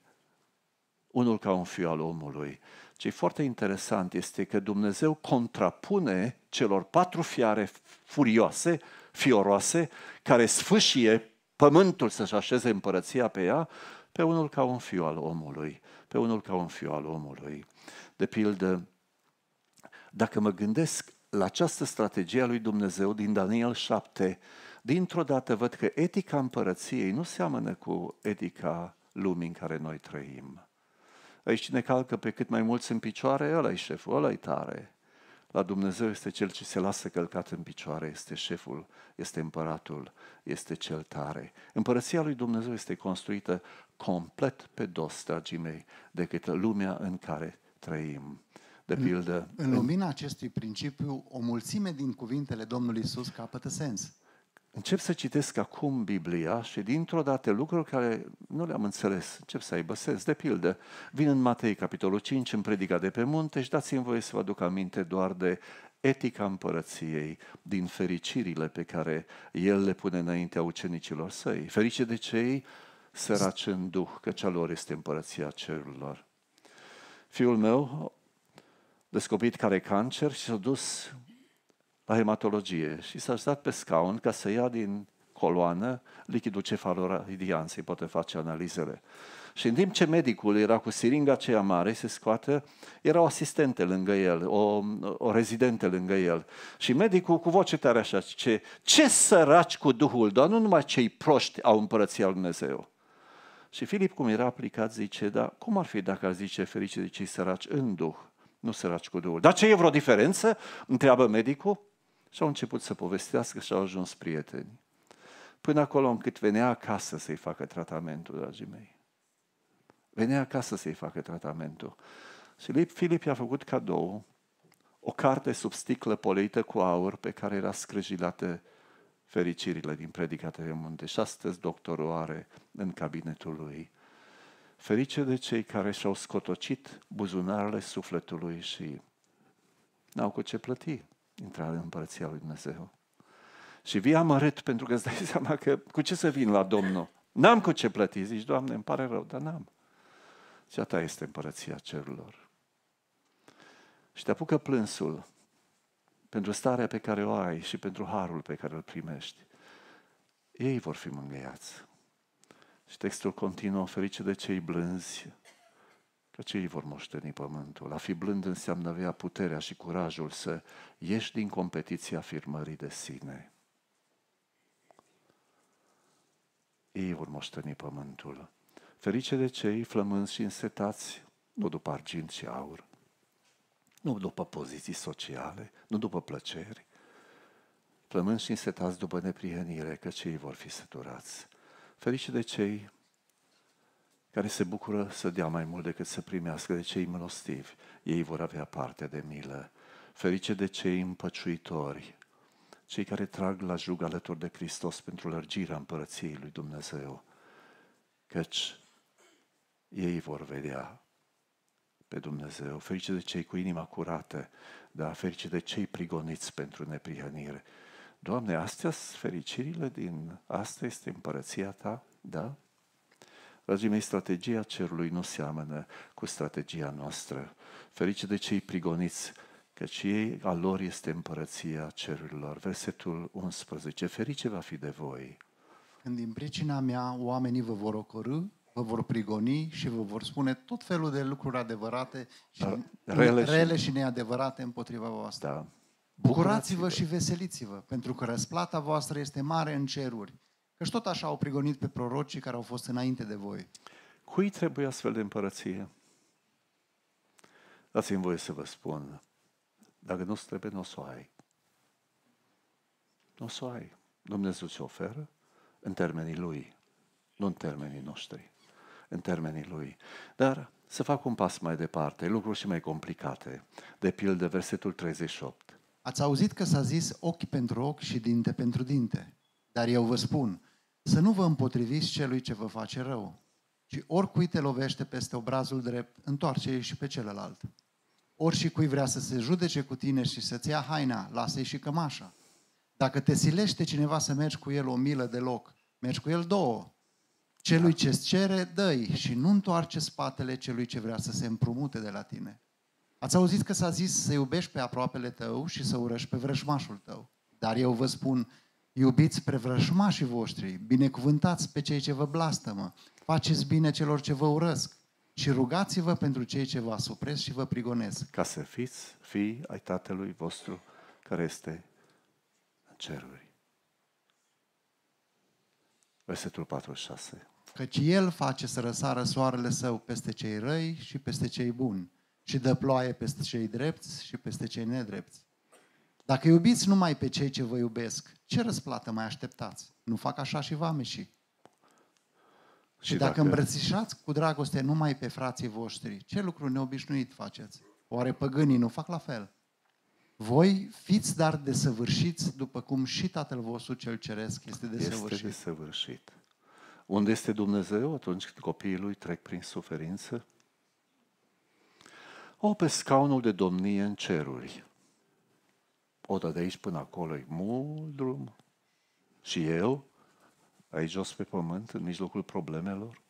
unul ca un fiu al omului ce e foarte interesant este că Dumnezeu contrapune celor patru fiare furioase, fioroase, care sfâșie pământul să-și așeze împărăția pe ea, pe unul ca un fiu al omului, pe unul ca un fiu al omului. De pildă, dacă mă gândesc la această strategie a lui Dumnezeu din Daniel 7, dintr-o dată văd că etica împărăției nu seamănă cu etica lumii în care noi trăim. Aici cine calcă pe cât mai mulți în picioare, ăla e șeful, ăla e tare. La Dumnezeu este cel ce se lasă călcat în picioare, este șeful, este împăratul, este cel tare. Împărăția lui Dumnezeu este construită complet pe dos, dragii mei, decât lumea în care trăim. De pildă. În, în lumina acestui principiu, o mulțime din cuvintele Domnului Isus capătă sens încep să citesc acum Biblia și dintr-o dată lucruri care nu le-am înțeles, încep să aibă sens. De pildă, vin în Matei, capitolul 5, în predica de pe munte și dați-mi voie să vă aduc aminte doar de etica împărăției, din fericirile pe care el le pune înaintea ucenicilor săi. Ferice de cei săraci în duh, că cea lor este împărăția cerurilor. Fiul meu, descoperit care cancer și s-a dus la hematologie și s-a stat pe scaun ca să ia din coloană lichidul cefaloridian, să-i poate face analizele. Și în timp ce medicul era cu siringa aceea mare, se scoate, era o asistentă lângă el, o, o rezidentă lângă el. Și medicul cu voce tare așa, ce, ce săraci cu Duhul, dar nu numai cei proști au împărăția lui Dumnezeu. Și Filip, cum era aplicat, zice, da, cum ar fi dacă ar zice fericit de cei săraci în Duh, nu săraci cu Duhul? Dar ce e vreo diferență? Întreabă medicul. Și au început să povestească și au ajuns prieteni. Până acolo încât venea acasă să-i facă tratamentul, dragii mei. Venea acasă să-i facă tratamentul. Și Filip i-a făcut cadou o carte sub sticlă poleită cu aur pe care era scrâjilată fericirile din predicate de munte. Și astăzi doctorul are în cabinetul lui. Ferice de cei care și-au scotocit buzunarele sufletului și n-au cu ce plăti intrare în Împărăția Lui Dumnezeu. Și vii amărât pentru că îți dai seama că cu ce să vin la Domnul? N-am cu ce plăti, zici, Doamne, îmi pare rău, dar n-am. Și a ta este Împărăția Cerurilor. Și te apucă plânsul pentru starea pe care o ai și pentru harul pe care îl primești. Ei vor fi mângâiați. Și textul continuă, ferice de cei blânzi, că cei vor moșteni pământul. A fi blând înseamnă avea puterea și curajul să ieși din competiția afirmării de sine. Ei vor moșteni pământul. Ferice de cei flămânți și însetați, nu după argint și aur, nu după poziții sociale, nu după plăceri, flămânți și însetați după neprihănire, că cei vor fi săturați. Ferice de cei care se bucură să dea mai mult decât să primească de cei milostivi, ei vor avea parte de milă. Ferice de cei împăciuitori, cei care trag la jug alături de Hristos pentru lărgirea împărăției lui Dumnezeu, căci ei vor vedea pe Dumnezeu. Ferice de cei cu inima curată, dar ferice de cei prigoniți pentru neprihănire. Doamne, astea sunt fericirile din... Asta este împărăția Ta? Da? Dragii mei, strategia cerului nu seamănă cu strategia noastră. Ferice de cei prigoniți, căci ei, a lor este împărăția cerurilor. Versetul 11. Ferice va fi de voi. Când din pricina mea oamenii vă vor ocorâ, vă vor prigoni și vă vor spune tot felul de lucruri adevărate și rele, rele și neadevărate împotriva voastră. Da. Bucurați-vă și veseliți-vă, pentru că răsplata voastră este mare în ceruri Căci tot așa au prigonit pe prorocii care au fost înainte de voi. Cui trebuie astfel de împărăție? Dați-mi voie să vă spun, dacă nu-ți trebuie, nu o să o ai. Nu o să o ai. Dumnezeu ți oferă în termenii Lui, nu în termenii noștri, în termenii Lui. Dar să fac un pas mai departe, lucruri și mai complicate. De pildă, versetul 38. Ați auzit că s-a zis ochi pentru ochi și dinte pentru dinte. Dar eu vă spun, să nu vă împotriviți celui ce vă face rău, ci oricui te lovește peste obrazul drept, întoarce-i și pe celălalt. Ori și cui vrea să se judece cu tine și să-ți ia haina, lasă-i și cămașa. Dacă te silește cineva să mergi cu el o milă de loc, mergi cu el două. Celui ce cere, dă și nu întoarce spatele celui ce vrea să se împrumute de la tine. Ați auzit că s-a zis să iubești pe aproapele tău și să urăști pe vrăjmașul tău. Dar eu vă spun, Iubiți prevrășmașii voștri, binecuvântați pe cei ce vă blastămă, faceți bine celor ce vă urăsc și rugați-vă pentru cei ce vă supresc și vă prigonesc. Ca să fiți fii ai Tatălui vostru care este în ceruri. Versetul 46. Căci El face să răsară soarele său peste cei răi și peste cei buni și dă ploaie peste cei drepți și peste cei nedrepți. Dacă iubiți numai pe cei ce vă iubesc, ce răsplată mai așteptați? Nu fac așa și și. Și dacă, dacă îmbrățișați cu dragoste numai pe frații voștri, ce lucru neobișnuit faceți? Oare păgânii nu fac la fel? Voi fiți dar desăvârșiți după cum și Tatăl vostru cel Ceresc este desăvârșit. Este desăvârșit. Unde este Dumnezeu atunci când copiii lui trec prin suferință? O, pe scaunul de domnie în ceruri. O, dă de aici până acolo e mult drum. Și eu, aici jos pe pământ, în mijlocul problemelor,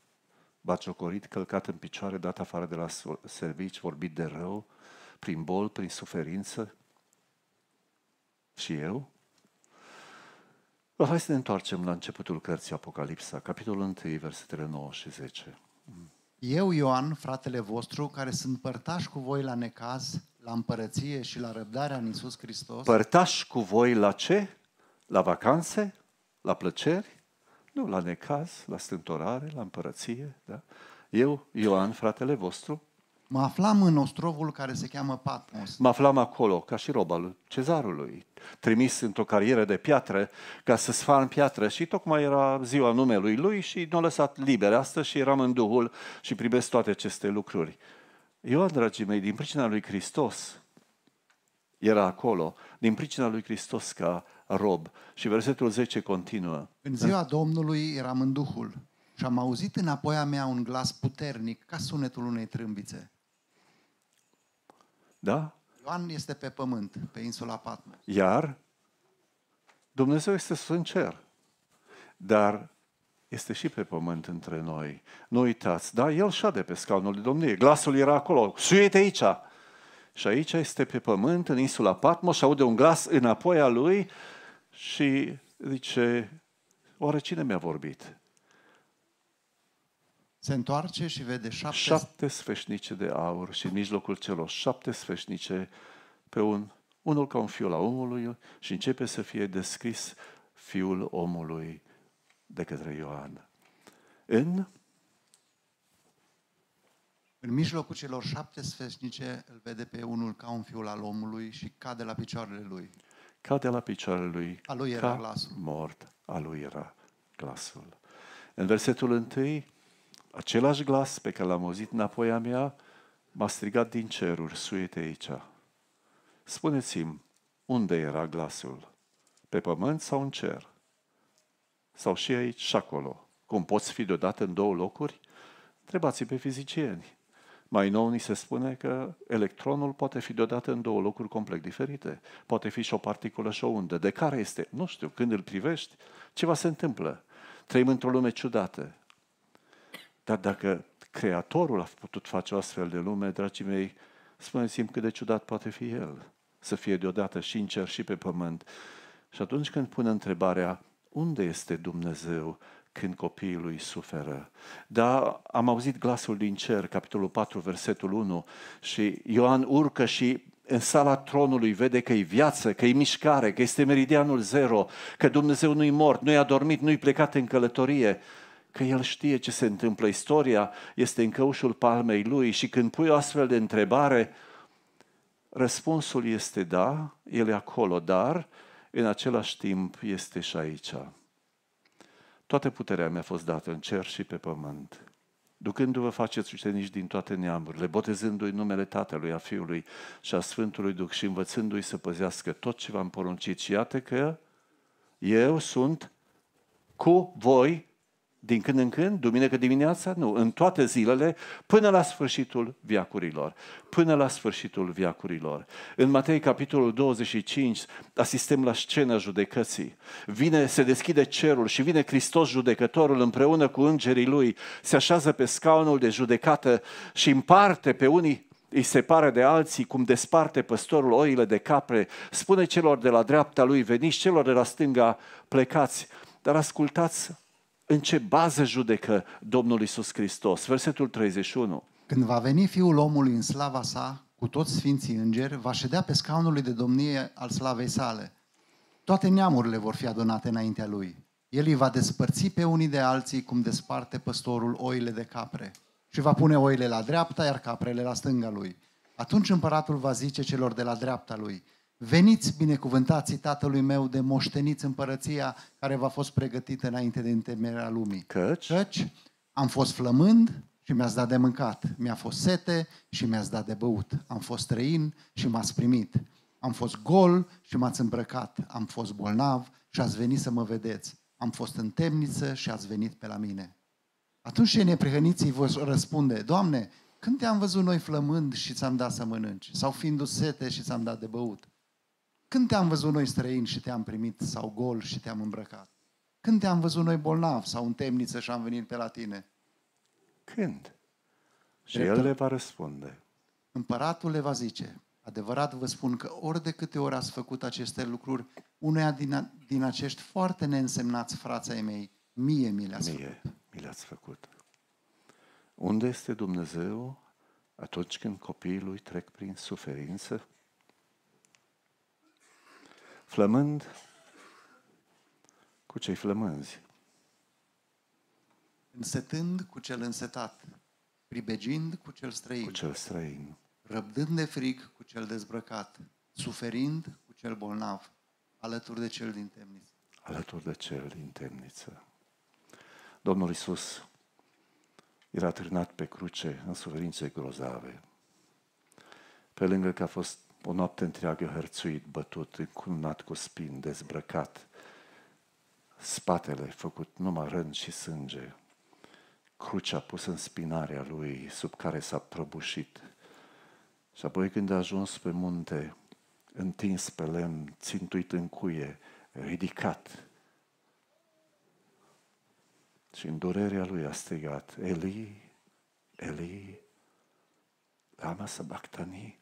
baciocorit, călcat în picioare, dat afară de la servici, vorbit de rău, prin bol, prin suferință. Și eu? Hai să ne întoarcem la începutul cărții Apocalipsa, capitolul 1, versetele 9 și 10. Eu, Ioan, fratele vostru, care sunt părtași cu voi la necaz, la împărăție și la răbdarea în Iisus Hristos? Părtași cu voi la ce? La vacanțe? La plăceri? Nu, la necaz, la strântorare, la împărăție. Da? Eu, Ioan, fratele vostru, Mă aflam în ostrovul care se cheamă Patmos. Mă aflam acolo, ca și roba lui cezarului, trimis într-o carieră de piatră ca să sfar în piatră și tocmai era ziua numelui lui și nu a lăsat liber astăzi și eram în Duhul și privesc toate aceste lucruri. Ioan, dragii mei, din pricina lui Hristos era acolo, din pricina lui Hristos ca rob. Și versetul 10 continuă. În ziua Domnului eram în Duhul și am auzit înapoi a mea un glas puternic, ca sunetul unei trâmbițe. Da? Ioan este pe pământ, pe insula Patmos. Iar Dumnezeu este în cer. Dar este și pe pământ între noi. Nu uitați, da, el șade pe scaunul de domnie. Glasul era acolo, suiete aici! Și aici este pe pământ, în insula Patmos, și aude un glas înapoi a lui și zice, oare cine mi-a vorbit? Se întoarce și vede șapte... Șapte sfeșnice de aur și în mijlocul celor șapte sfeșnice pe un, unul ca un fiul a omului și începe să fie descris fiul omului de către Ioan. În în mijlocul celor șapte sfesnice îl vede pe unul ca un fiul al omului și cade la picioarele lui. Cade la picioarele lui. A lui era ca glasul. mort, a lui era glasul. În versetul întâi, același glas pe care l-am auzit înapoi a mea, m-a strigat din ceruri, suiete aici. Spuneți-mi, unde era glasul? Pe pământ sau în cer? Sau și aici și acolo. Cum poți fi deodată în două locuri? Trebați pe fizicieni. Mai nou ni se spune că electronul poate fi deodată în două locuri complet diferite. Poate fi și o particulă și o undă. De care este? Nu știu. Când îl privești, ceva se întâmplă. Trăim într-o lume ciudată. Dar dacă Creatorul a putut face o astfel de lume, dragii mei, spuneți-mi cât de ciudat poate fi El. Să fie deodată și în cer și pe pământ. Și atunci când pune întrebarea, unde este Dumnezeu când copiii lui suferă? Da, am auzit glasul din cer, capitolul 4, versetul 1, și Ioan urcă și în sala tronului vede că e viață, că e mișcare, că este meridianul zero, că Dumnezeu nu-i mort, nu-i adormit, nu-i plecat în călătorie, că El știe ce se întâmplă. Istoria este în căușul palmei Lui și când pui o astfel de întrebare, răspunsul este da, El e acolo, dar în același timp este și aici. Toată puterea mi-a fost dată în cer și pe pământ. Ducându-vă faceți ucenici din toate neamurile, botezându-i numele Tatălui, a Fiului și a Sfântului Duh și învățându-i să păzească tot ce v-am poruncit. Și iată că eu sunt cu voi din când în când, duminică dimineața, nu, în toate zilele, până la sfârșitul viacurilor. Până la sfârșitul viacurilor. În Matei, capitolul 25, asistăm la scena judecății. Vine, se deschide cerul și vine Hristos judecătorul împreună cu îngerii lui, se așează pe scaunul de judecată și împarte pe unii îi separă de alții, cum desparte păstorul oile de capre, spune celor de la dreapta lui, veniți, celor de la stânga, plecați. Dar ascultați în ce bază judecă Domnul Isus Hristos. Versetul 31. Când va veni Fiul omului în slava sa, cu toți sfinții îngeri, va ședea pe scaunul lui de domnie al slavei sale. Toate neamurile vor fi adunate înaintea lui. El îi va despărți pe unii de alții cum desparte păstorul oile de capre și va pune oile la dreapta, iar caprele la stânga lui. Atunci împăratul va zice celor de la dreapta lui, Veniți binecuvântații Tatălui meu de moșteniți împărăția care v-a fost pregătită înainte de întemeierea lumii. Căci? Căci am fost flămând și mi-ați dat de mâncat, mi-a fost sete și mi-ați dat de băut, am fost trăin și m-ați primit, am fost gol și m-ați îmbrăcat, am fost bolnav și ați venit să mă vedeți, am fost în temniță și ați venit pe la mine. Atunci cei neprihăniții vă răspunde, Doamne, când te-am văzut noi flămând și ți-am dat să mănânci? Sau fiindu sete și ți-am dat de băut? Când te-am văzut noi străini și te-am primit sau gol și te-am îmbrăcat? Când te-am văzut noi bolnav sau în temniță și am venit pe la tine? Când? Și Drept el le va răspunde. Împăratul le va zice, adevărat vă spun că ori de câte ori ați făcut aceste lucruri, uneia din, a, din acești foarte neînsemnați frații mei, mie mi le-ați mie, făcut. mi le-ați făcut. Unde este Dumnezeu atunci când copiii lui trec prin suferință? flămând cu cei flămânzi. Însetând cu cel însetat, pribegind cu cel străin, cu cel străin. răbdând de fric, cu cel dezbrăcat, suferind cu cel bolnav, alături de cel din temniță. Alături de cel din temniță. Domnul Isus era târnat pe cruce în suferințe grozave. Pe lângă că a fost o noapte întreagă hărțuit, bătut, încununat cu spin, dezbrăcat, spatele făcut numai rând și sânge, crucea pusă în spinarea lui, sub care s-a prăbușit. Și apoi când a ajuns pe munte, întins pe lemn, țintuit în cuie, ridicat, și în durerea lui a strigat, Eli, Eli, lama sabachthani,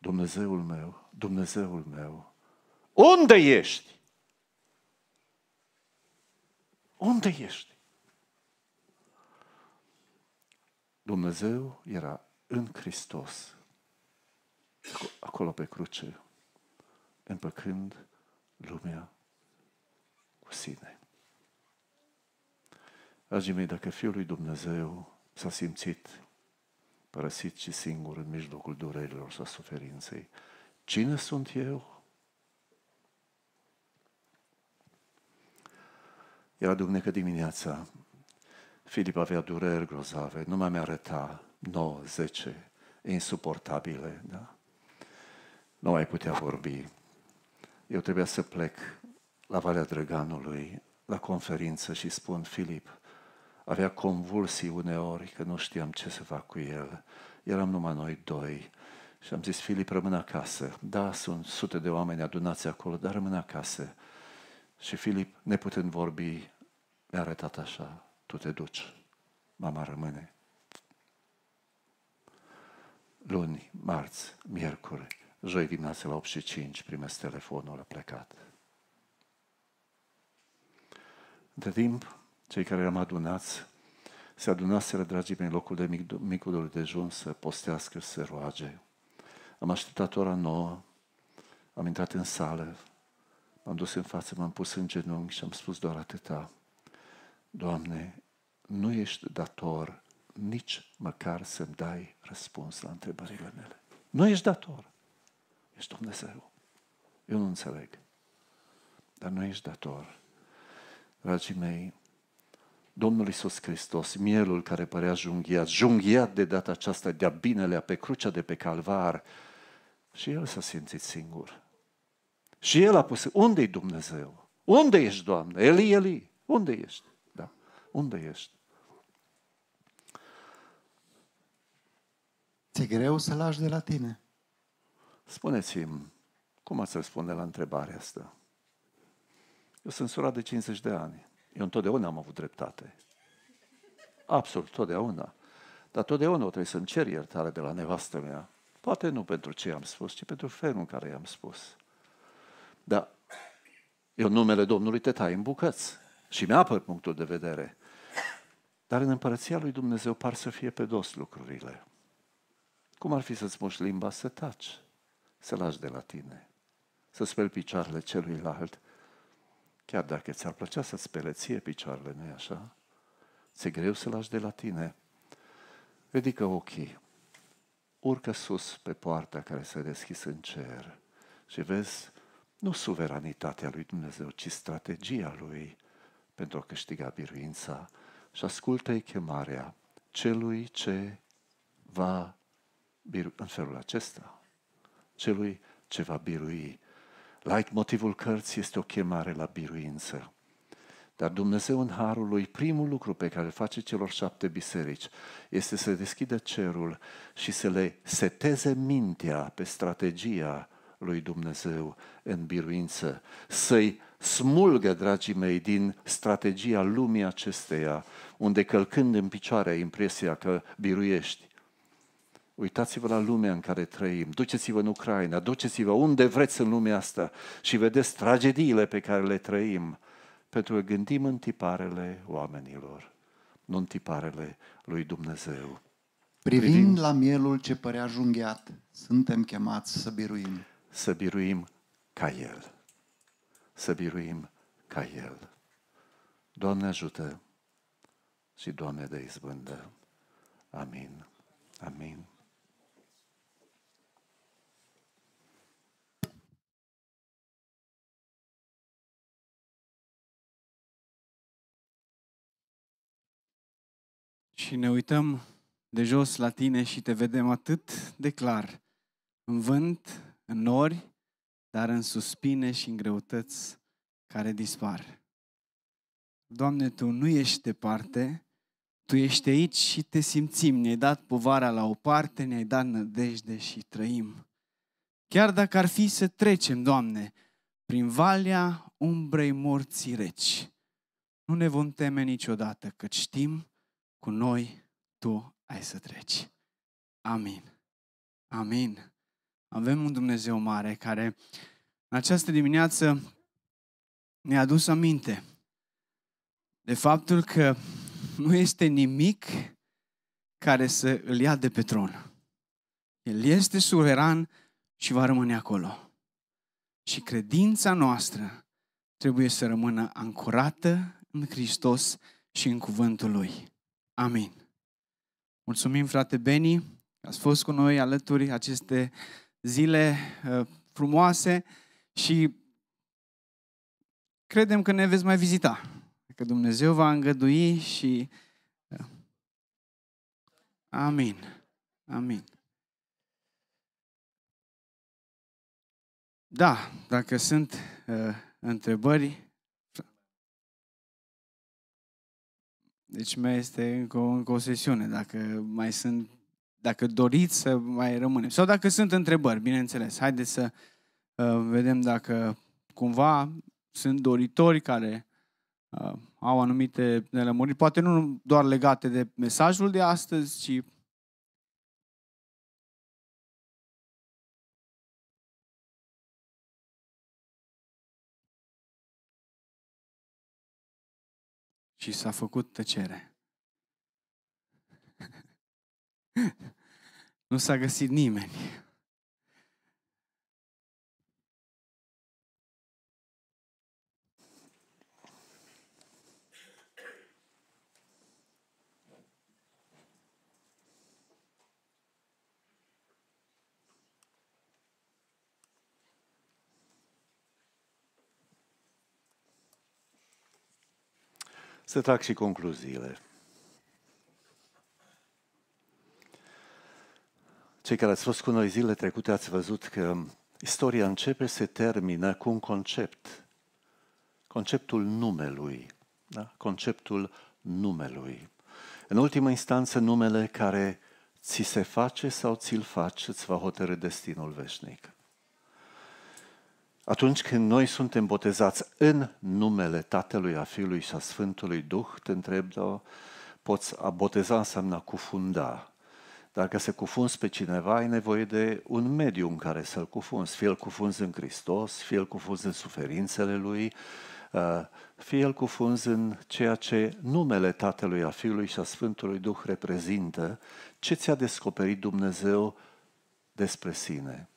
Dumnezeul meu, Dumnezeul meu, unde ești? Unde ești? Dumnezeu era în Hristos, acolo pe cruce, împăcând lumea cu sine. Dragii mei, dacă Fiul lui Dumnezeu s-a simțit părăsit și singur în mijlocul durerilor sau suferinței. Cine sunt eu? Era duminică dimineața. Filip avea dureri grozave, nu mai mi-arăta 9, 10, insuportabile, da? Nu mai putea vorbi. Eu trebuia să plec la Valea Drăganului, la conferință și spun, Filip, avea convulsii uneori, că nu știam ce să fac cu el. Eram numai noi doi. Și am zis, Filip, rămâne acasă. Da, sunt sute de oameni adunați acolo, dar rămâne acasă. Și Filip, neputând vorbi, mi-a arătat așa, tu te duci, mama rămâne. Luni, marți, miercuri, joi dimineața la 8 și 5 primesc telefonul, a plecat. Între timp, cei care eram adunați, se adunaseră, dragii mei, în locul de mic, micul dejun să postească, să roage. Am așteptat ora nouă, am intrat în sală, m-am dus în față, m-am pus în genunchi și am spus doar atâta. Doamne, nu ești dator nici măcar să-mi dai răspuns la întrebările mele. Nu ești dator. Ești Dumnezeu. Eu nu înțeleg. Dar nu ești dator. Dragii mei, Domnul Isus Hristos, mielul care părea junghiat, junghiat de data aceasta de-a binelea pe crucea de pe calvar, și el s-a simțit singur. Și el a pus, unde-i Dumnezeu? Unde ești, Doamne? Eli, Eli, unde ești? Da, unde ești? Ți-e greu să lași de la tine? Spuneți-mi, cum ați răspunde la întrebarea asta? Eu sunt surat de 50 de ani. Eu întotdeauna am avut dreptate. Absolut, totdeauna. Dar totdeauna trebuie să-mi cer iertare de la nevastă mea. Poate nu pentru ce am spus, ci pentru felul în care i-am spus. Dar eu numele Domnului te tai în bucăți și mi-apăr punctul de vedere. Dar în împărăția lui Dumnezeu par să fie pe dos lucrurile. Cum ar fi să-ți muși limba să taci, să lași de la tine, să speli picioarele celuilalt Chiar dacă ți-ar plăcea să-ți peleție picioarele, nu-i așa? Ți-e greu să lași de la tine. Ridică ochii, urcă sus pe poarta care se deschis în cer și vezi nu suveranitatea lui Dumnezeu, ci strategia lui pentru a câștiga biruința și ascultă-i chemarea celui ce va birui, în felul acesta, celui ce va birui Light motivul cărții este o chemare la biruință. Dar Dumnezeu în harul lui, primul lucru pe care îl face celor șapte biserici este să deschidă cerul și să le seteze mintea pe strategia lui Dumnezeu în biruință, să-i smulgă, dragii mei, din strategia lumii acesteia, unde călcând în picioare ai impresia că biruiești, Uitați-vă la lumea în care trăim, duceți-vă în Ucraina, duceți-vă unde vreți în lumea asta și vedeți tragediile pe care le trăim, pentru că gândim în tiparele oamenilor, nu în tiparele lui Dumnezeu. Privind, Privind la mielul ce părea junghiat, suntem chemați să biruim. Să biruim ca El. Să biruim ca El. Doamne ajută și Doamne de izbândă. Amin. Amin. și ne uităm de jos la tine și te vedem atât de clar, în vânt, în nori, dar în suspine și în greutăți care dispar. Doamne, Tu nu ești departe, Tu ești aici și te simțim. Ne-ai dat povara la o parte, ne-ai dat nădejde și trăim. Chiar dacă ar fi să trecem, Doamne, prin valea umbrei morții reci, nu ne vom teme niciodată, că știm cu noi tu ai să treci. Amin. Amin. Avem un Dumnezeu mare care în această dimineață ne-a dus aminte de faptul că nu este nimic care să îl ia de pe tron. El este suveran și va rămâne acolo. Și credința noastră trebuie să rămână ancorată în Hristos și în cuvântul Lui. Amin. Mulțumim, frate Beni, că ați fost cu noi alături aceste zile uh, frumoase și credem că ne veți mai vizita, că Dumnezeu va îngădui și... Uh, Amin. Amin. Da, dacă sunt uh, întrebări, Deci mai este încă o, încă o sesiune, dacă mai sunt, dacă doriți să mai rămânem. Sau dacă sunt întrebări, bineînțeles. Haideți să uh, vedem dacă cumva sunt doritori care uh, au anumite nelămuriri, poate nu doar legate de mesajul de astăzi, ci Și s-a făcut tăcere. nu s-a găsit nimeni. să trag și concluziile. Cei care ați fost cu noi zilele trecute ați văzut că istoria începe, se termină cu un concept. Conceptul numelui. Da? Conceptul numelui. În ultimă instanță, numele care ți se face sau ți-l faci îți va hotărâ destinul veșnic. Atunci când noi suntem botezați în numele Tatălui, a Fiului și a Sfântului Duh, te întreb, da, poți a boteza înseamnă a cufunda. Dacă se cufunzi pe cineva, ai nevoie de un mediu în care să-l cufunzi. Fie l cufunzi în Hristos, fie l cufunzi în suferințele Lui, uh, fie îl cufunzi în ceea ce numele Tatălui, a Fiului și a Sfântului Duh reprezintă, ce ți-a descoperit Dumnezeu despre sine.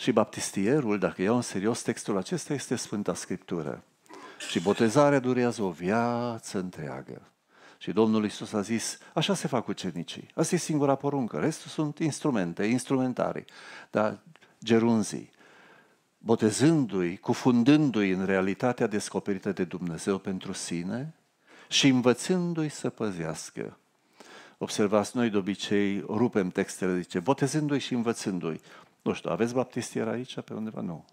Și baptistierul, dacă iau în serios textul acesta, este Sfânta Scriptură. Și botezarea durează o viață întreagă. Și Domnul Iisus a zis, așa se fac ucenicii. Asta e singura poruncă. Restul sunt instrumente, instrumentare, dar gerunzii. Botezându-i, cufundându-i în realitatea descoperită de Dumnezeu pentru sine și învățându-i să păzească. Observați, noi de obicei rupem textele, zice, botezându-i și învățându-i. Nu știu, aveți baptistier aici pe undeva? Nu.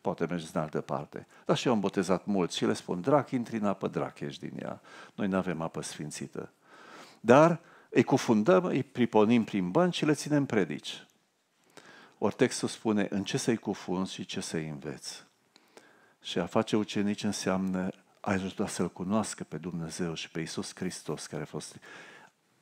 Poate mergeți în altă parte. Dar și eu am botezat mulți și le spun, drac, intri în apă, drac, ești din ea. Noi nu avem apă sfințită. Dar îi cufundăm, îi priponim prin bani și le ținem predici. Ori textul spune în ce să-i cufunzi și ce să-i înveți. Și a face ucenici înseamnă a ajuta să-L cunoască pe Dumnezeu și pe Isus Hristos care a fost...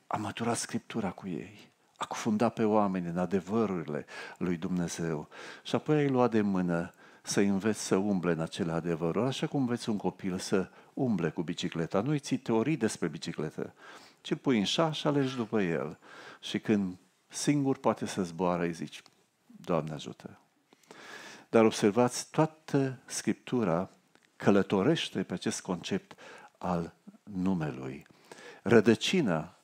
A măturat Scriptura cu ei a cufundat pe oameni în adevărurile lui Dumnezeu și apoi ai luat de mână să-i înveți să umble în acele adevăruri, așa cum veți un copil să umble cu bicicleta. Nu-i ții teorii despre bicicletă, ci îl pui în șa și alegi după el. Și când singur poate să zboare, îi zici, Doamne ajută! Dar observați, toată Scriptura călătorește pe acest concept al numelui. Rădăcina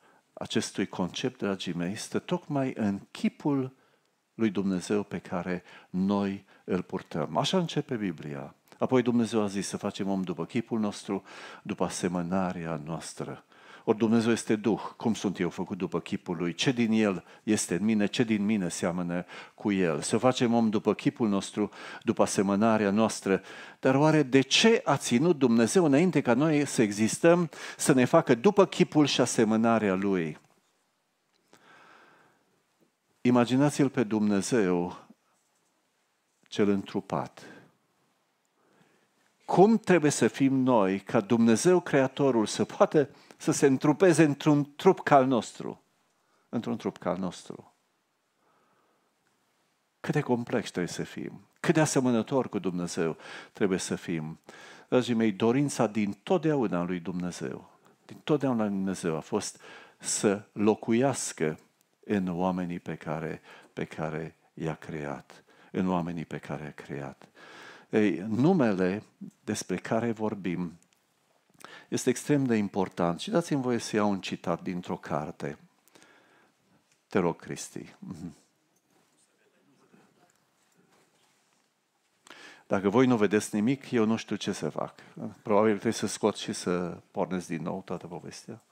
acestui concept, dragii mei, stă tocmai în chipul lui Dumnezeu pe care noi îl purtăm. Așa începe Biblia. Apoi Dumnezeu a zis să facem om după chipul nostru, după asemănarea noastră. Ori Dumnezeu este Duh, cum sunt eu făcut după chipul Lui, ce din El este în mine, ce din mine seamănă cu El. Să facem om după chipul nostru, după asemănarea noastră. Dar oare de ce a ținut Dumnezeu înainte ca noi să existăm, să ne facă după chipul și asemănarea Lui? Imaginați-l pe Dumnezeu cel întrupat. Cum trebuie să fim noi ca Dumnezeu Creatorul să poată să se întrupeze într-un trup ca al nostru. Într-un trup ca al nostru. Cât de complex trebuie să fim, cât de asemănător cu Dumnezeu trebuie să fim. Dragii mei, dorința din totdeauna lui Dumnezeu, din totdeauna lui Dumnezeu a fost să locuiască în oamenii pe care, pe care i-a creat, în oamenii pe care i-a creat. Ei, numele despre care vorbim este extrem de important. Și dați-mi voie să iau un citat dintr-o carte. Te rog, Cristi. Mhm. Dacă voi nu vedeți nimic, eu nu știu ce să fac. Probabil trebuie să scot și să pornesc din nou toată povestea.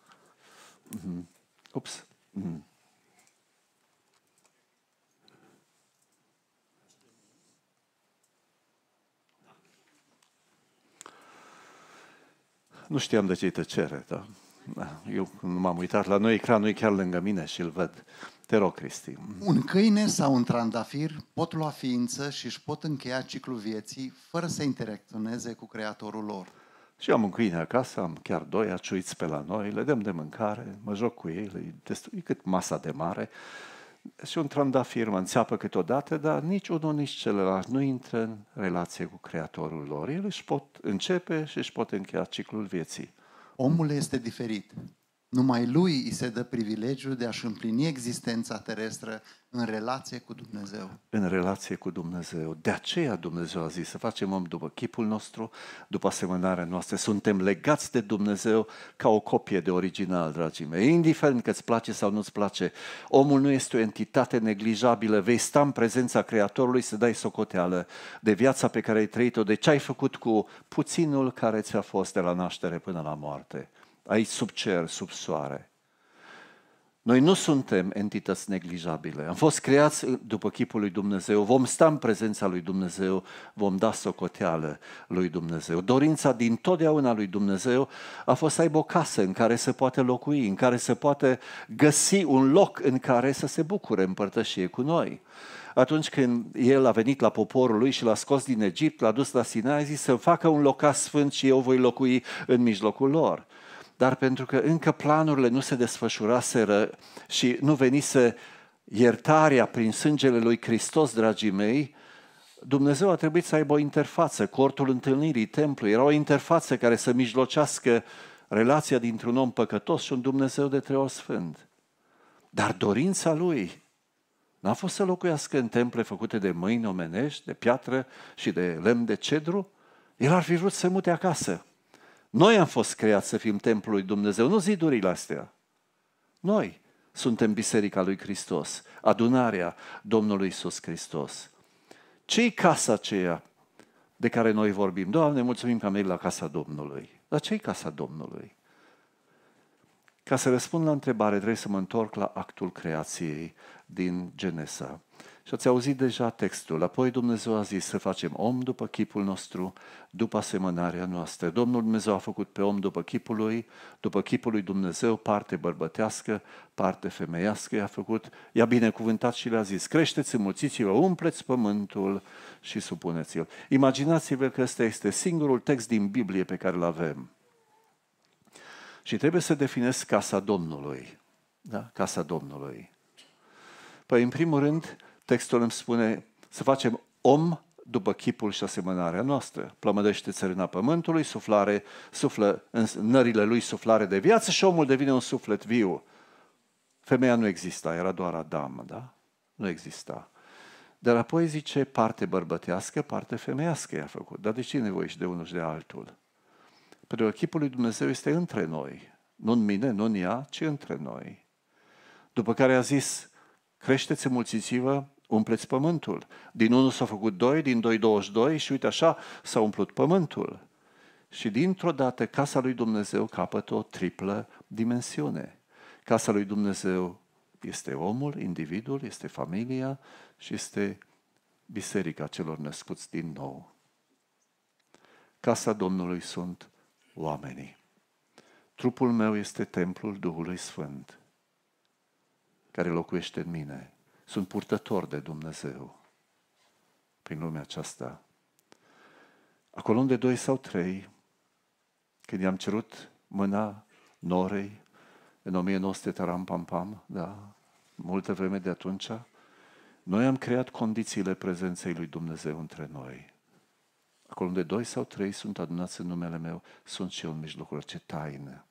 Mhm. Ups. Mm. Nu știam de ce-i tăcere, da. da? Eu când m-am uitat la noi, ecranul e chiar lângă mine și îl văd. Te rog, Cristi. Un câine sau un trandafir pot lua ființă și își pot încheia ciclul vieții fără să interacționeze cu creatorul lor. Și am un câine acasă, am chiar doi aciuiți pe la noi, le dăm de mâncare, mă joc cu ei, le destrui cât masa de mare și un trandafir mă înțeapă câteodată, dar nici unul, nici celălalt nu intră în relație cu Creatorul lor. Ele își pot începe și își pot încheia ciclul vieții. Omul este diferit. Numai lui îi se dă privilegiul de a-și împlini existența terestră în relație cu Dumnezeu. În relație cu Dumnezeu. De aceea Dumnezeu a zis să facem om după chipul nostru, după asemănarea noastră. Suntem legați de Dumnezeu ca o copie de original, dragii mei. Indiferent că îți place sau nu-ți place, omul nu este o entitate neglijabilă. Vei sta în prezența Creatorului să dai socoteală de viața pe care ai trăit-o, de ce ai făcut cu puținul care ți-a fost de la naștere până la moarte aici sub cer, sub soare. Noi nu suntem entități neglijabile. Am fost creați după chipul lui Dumnezeu, vom sta în prezența lui Dumnezeu, vom da socoteală lui Dumnezeu. Dorința din totdeauna lui Dumnezeu a fost să aibă o casă în care se poate locui, în care se poate găsi un loc în care să se bucure împărtășie cu noi atunci când el a venit la poporul lui și l-a scos din Egipt, l-a dus la Sinai, a zis să facă un locaș sfânt și eu voi locui în mijlocul lor dar pentru că încă planurile nu se desfășuraseră și nu venise iertarea prin sângele lui Hristos, dragii mei, Dumnezeu a trebuit să aibă o interfață, cortul întâlnirii, templu, era o interfață care să mijlocească relația dintre un om păcătos și un Dumnezeu de trei ori sfânt. Dar dorința lui n-a fost să locuiască în temple făcute de mâini omenești, de piatră și de lemn de cedru, el ar fi vrut să mute acasă. Noi am fost creați să fim templul lui Dumnezeu, nu zidurile astea. Noi suntem biserica lui Hristos, adunarea Domnului Iisus Hristos. ce casa aceea de care noi vorbim? Doamne, mulțumim că am venit la casa Domnului. Dar ce casa Domnului? Ca să răspund la întrebare, trebuie să mă întorc la actul creației din Genesa. Și ați auzit deja textul. Apoi Dumnezeu a zis să facem om după chipul nostru, după asemănarea noastră. Domnul Dumnezeu a făcut pe om după chipul lui, după chipul lui Dumnezeu, parte bărbătească, parte femeiască i-a făcut, i-a binecuvântat și le-a zis, creșteți, înmulțiți-vă, umpleți pământul și supuneți-l. Imaginați-vă că ăsta este singurul text din Biblie pe care îl avem. Și trebuie să definesc casa Domnului. Da? Casa Domnului. Păi, în primul rând, textul îmi spune să facem om după chipul și asemănarea noastră. Plămădește țărâna pământului, suflare, suflă în nările lui suflare de viață și omul devine un suflet viu. Femeia nu exista, era doar Adam, da? Nu exista. Dar apoi zice parte bărbătească, parte femeiască i-a făcut. Dar de ce nevoie și de unul și de altul? Pentru că chipul lui Dumnezeu este între noi. Nu în mine, nu în ea, ci între noi. După care a zis, creșteți, mulțiți-vă, umpleți pământul. Din unul s au făcut doi, din doi 22 și uite așa s-a umplut pământul. Și dintr-o dată casa lui Dumnezeu capătă o triplă dimensiune. Casa lui Dumnezeu este omul, individul, este familia și este biserica celor născuți din nou. Casa Domnului sunt oamenii. Trupul meu este templul Duhului Sfânt, care locuiește în mine sunt purtători de Dumnezeu prin lumea aceasta. Acolo unde doi sau trei, când i-am cerut mâna norei, în 1900 taram pam pam, da, multă vreme de atunci, noi am creat condițiile prezenței lui Dumnezeu între noi. Acolo unde doi sau trei sunt adunați în numele meu, sunt și eu în mijlocul ce taină.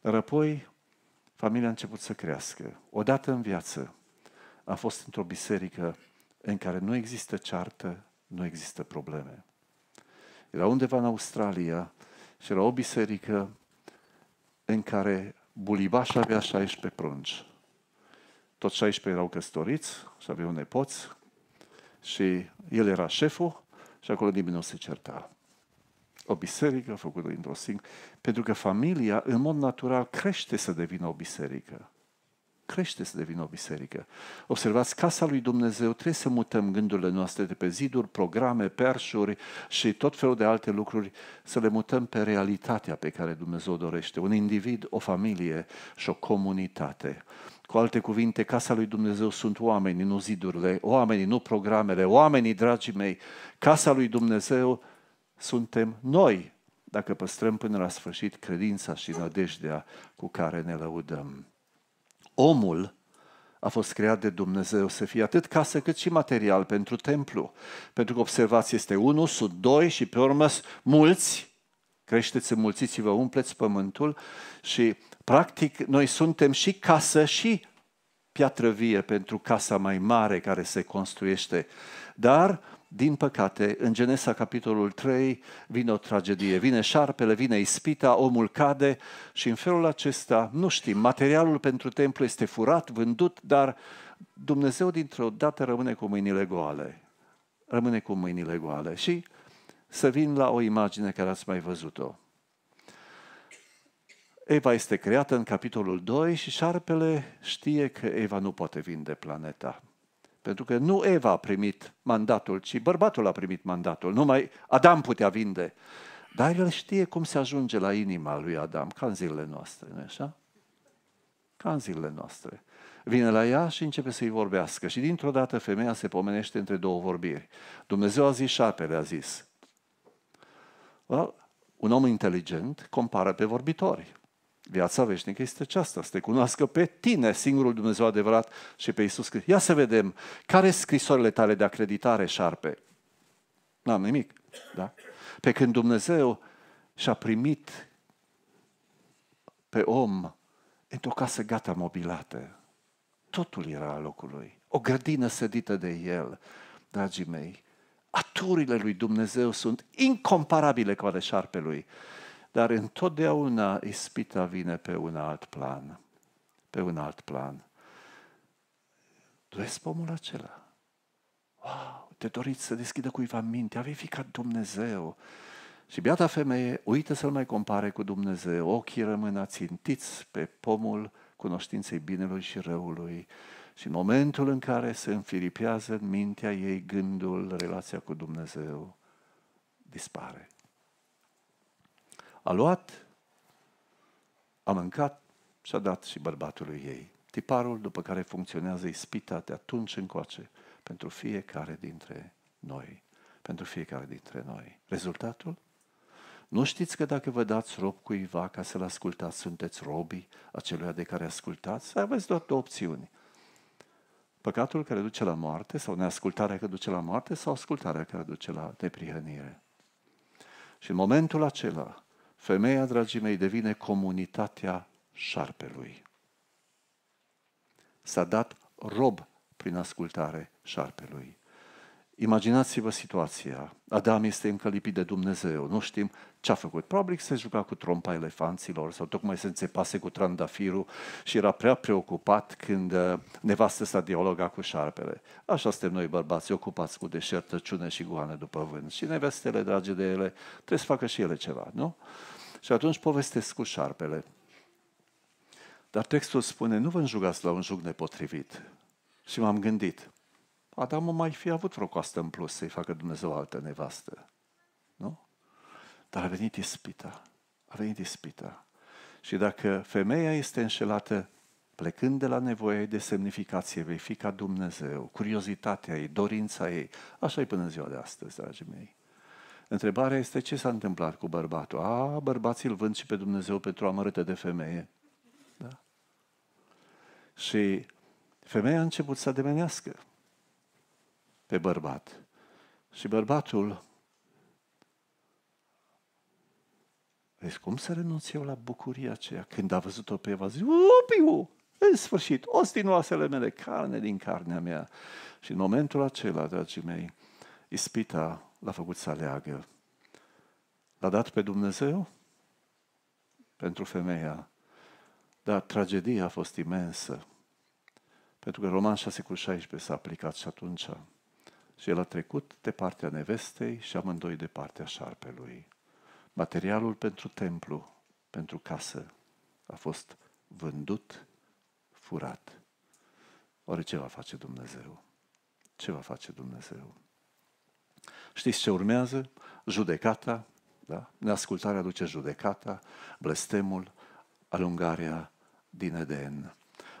Dar apoi, familia a început să crească. Odată în viață, a fost într-o biserică în care nu există ceartă, nu există probleme. Era undeva în Australia și era o biserică în care bulibaș avea 16 prunci. Toți 16 erau căsătoriți și aveau nepoți și el era șeful și acolo nimeni nu se certa. O biserică făcută dintr-o singură, pentru că familia în mod natural crește să devină o biserică crește să devină o biserică. Observați, casa lui Dumnezeu trebuie să mutăm gândurile noastre de pe ziduri, programe, perșuri și tot felul de alte lucruri, să le mutăm pe realitatea pe care Dumnezeu dorește. Un individ, o familie și o comunitate. Cu alte cuvinte, casa lui Dumnezeu sunt oamenii, nu zidurile, oamenii, nu programele, oamenii, dragii mei. Casa lui Dumnezeu suntem noi, dacă păstrăm până la sfârșit credința și nădejdea cu care ne lăudăm omul a fost creat de Dumnezeu să fie atât casă cât și material pentru templu. Pentru că observați, este unul, sunt doi și pe urmă mulți, creșteți, înmulțiți-vă, umpleți pământul și practic noi suntem și casă și piatră vie pentru casa mai mare care se construiește. Dar din păcate, în Genesa, capitolul 3, vine o tragedie. Vine șarpele, vine ispita, omul cade și în felul acesta, nu știm, materialul pentru templu este furat, vândut, dar Dumnezeu dintr-o dată rămâne cu mâinile goale. Rămâne cu mâinile goale. Și să vin la o imagine care ați mai văzut-o. Eva este creată în capitolul 2 și șarpele știe că Eva nu poate vinde planeta. Pentru că nu Eva a primit mandatul, ci bărbatul a primit mandatul. Numai Adam putea vinde. Dar el știe cum se ajunge la inima lui Adam, ca în zilele noastre, nu așa? Ca în zilele noastre. Vine la ea și începe să-i vorbească. Și dintr-o dată femeia se pomenește între două vorbiri. Dumnezeu a zis și apele a zis. Well, un om inteligent compară pe vorbitori. Viața veșnică este aceasta, să te cunoască pe tine, singurul Dumnezeu adevărat și pe Isus Hristos. Ia să vedem, care sunt scrisorile tale de acreditare, șarpe? N-am nimic, da? Pe când Dumnezeu și-a primit pe om într-o casă gata mobilată. Totul era al locului. O grădină sădită de el, dragii mei. Aturile lui Dumnezeu sunt incomparabile cu ale șarpelui dar întotdeauna ispita vine pe un alt plan. Pe un alt plan. Doresc pomul acela. Wow, te doriți să deschidă cuiva mintea, vei fi ca Dumnezeu. Și biata femeie uită să-l mai compare cu Dumnezeu, ochii rămân ațintiți pe pomul cunoștinței binelui și răului. Și în momentul în care se înfiripează în mintea ei gândul, relația cu Dumnezeu dispare. A luat, a mâncat și a dat și bărbatului ei. Tiparul după care funcționează ispita de atunci încoace pentru fiecare dintre noi. Pentru fiecare dintre noi. Rezultatul? Nu știți că dacă vă dați rob cuiva ca să-l ascultați, sunteți robii aceluia de care ascultați? Aveți doar două opțiuni. Păcatul care duce la moarte sau neascultarea care duce la moarte sau ascultarea care duce la neprihănire. Și în momentul acela Femeia, dragii mei, devine comunitatea șarpelui. S-a dat rob prin ascultare șarpelui. Imaginați-vă situația. Adam este încă lipit de Dumnezeu. Nu știm ce a făcut. Probabil se juca cu trompa elefanților sau tocmai se înțepase cu trandafirul și era prea preocupat când uh, nevastă s-a dialoga cu șarpele. Așa suntem noi bărbați, ocupați cu deșertăciune și goane după vânt. Și nevestele, dragi de ele, trebuie să facă și ele ceva, nu? Și atunci povestesc cu șarpele. Dar textul spune, nu vă înjugați la un juc nepotrivit. Și m-am gândit, Adam mai fi avut vreo coastă în plus să-i facă Dumnezeu altă nevastă. Nu? Dar a venit ispita. A venit ispita. Și dacă femeia este înșelată plecând de la nevoia ei de semnificație, vei fi ca Dumnezeu, curiozitatea ei, dorința ei. Așa e până în ziua de astăzi, dragii mei. Întrebarea este ce s-a întâmplat cu bărbatul. A, bărbații îl vând și pe Dumnezeu pentru amărâtă de femeie. Da? Și femeia a început să demenească pe bărbat. Și bărbatul Deci cum să renunț eu la bucuria aceea? Când a văzut-o pe Eva, zic, upiu, în sfârșit, ostinoasele mele, carne din carnea mea. Și în momentul acela, dragii mei, ispita l-a făcut să aleagă. L-a dat pe Dumnezeu pentru femeia. Dar tragedia a fost imensă. Pentru că Roman 6 cu 16 s-a aplicat și atunci. Și el a trecut de partea nevestei și amândoi de partea șarpelui. Materialul pentru templu, pentru casă, a fost vândut, furat. Oare ce va face Dumnezeu? Ce va face Dumnezeu? Știți ce urmează? Judecata, da? Neascultarea duce judecata, blestemul, alungarea din Eden.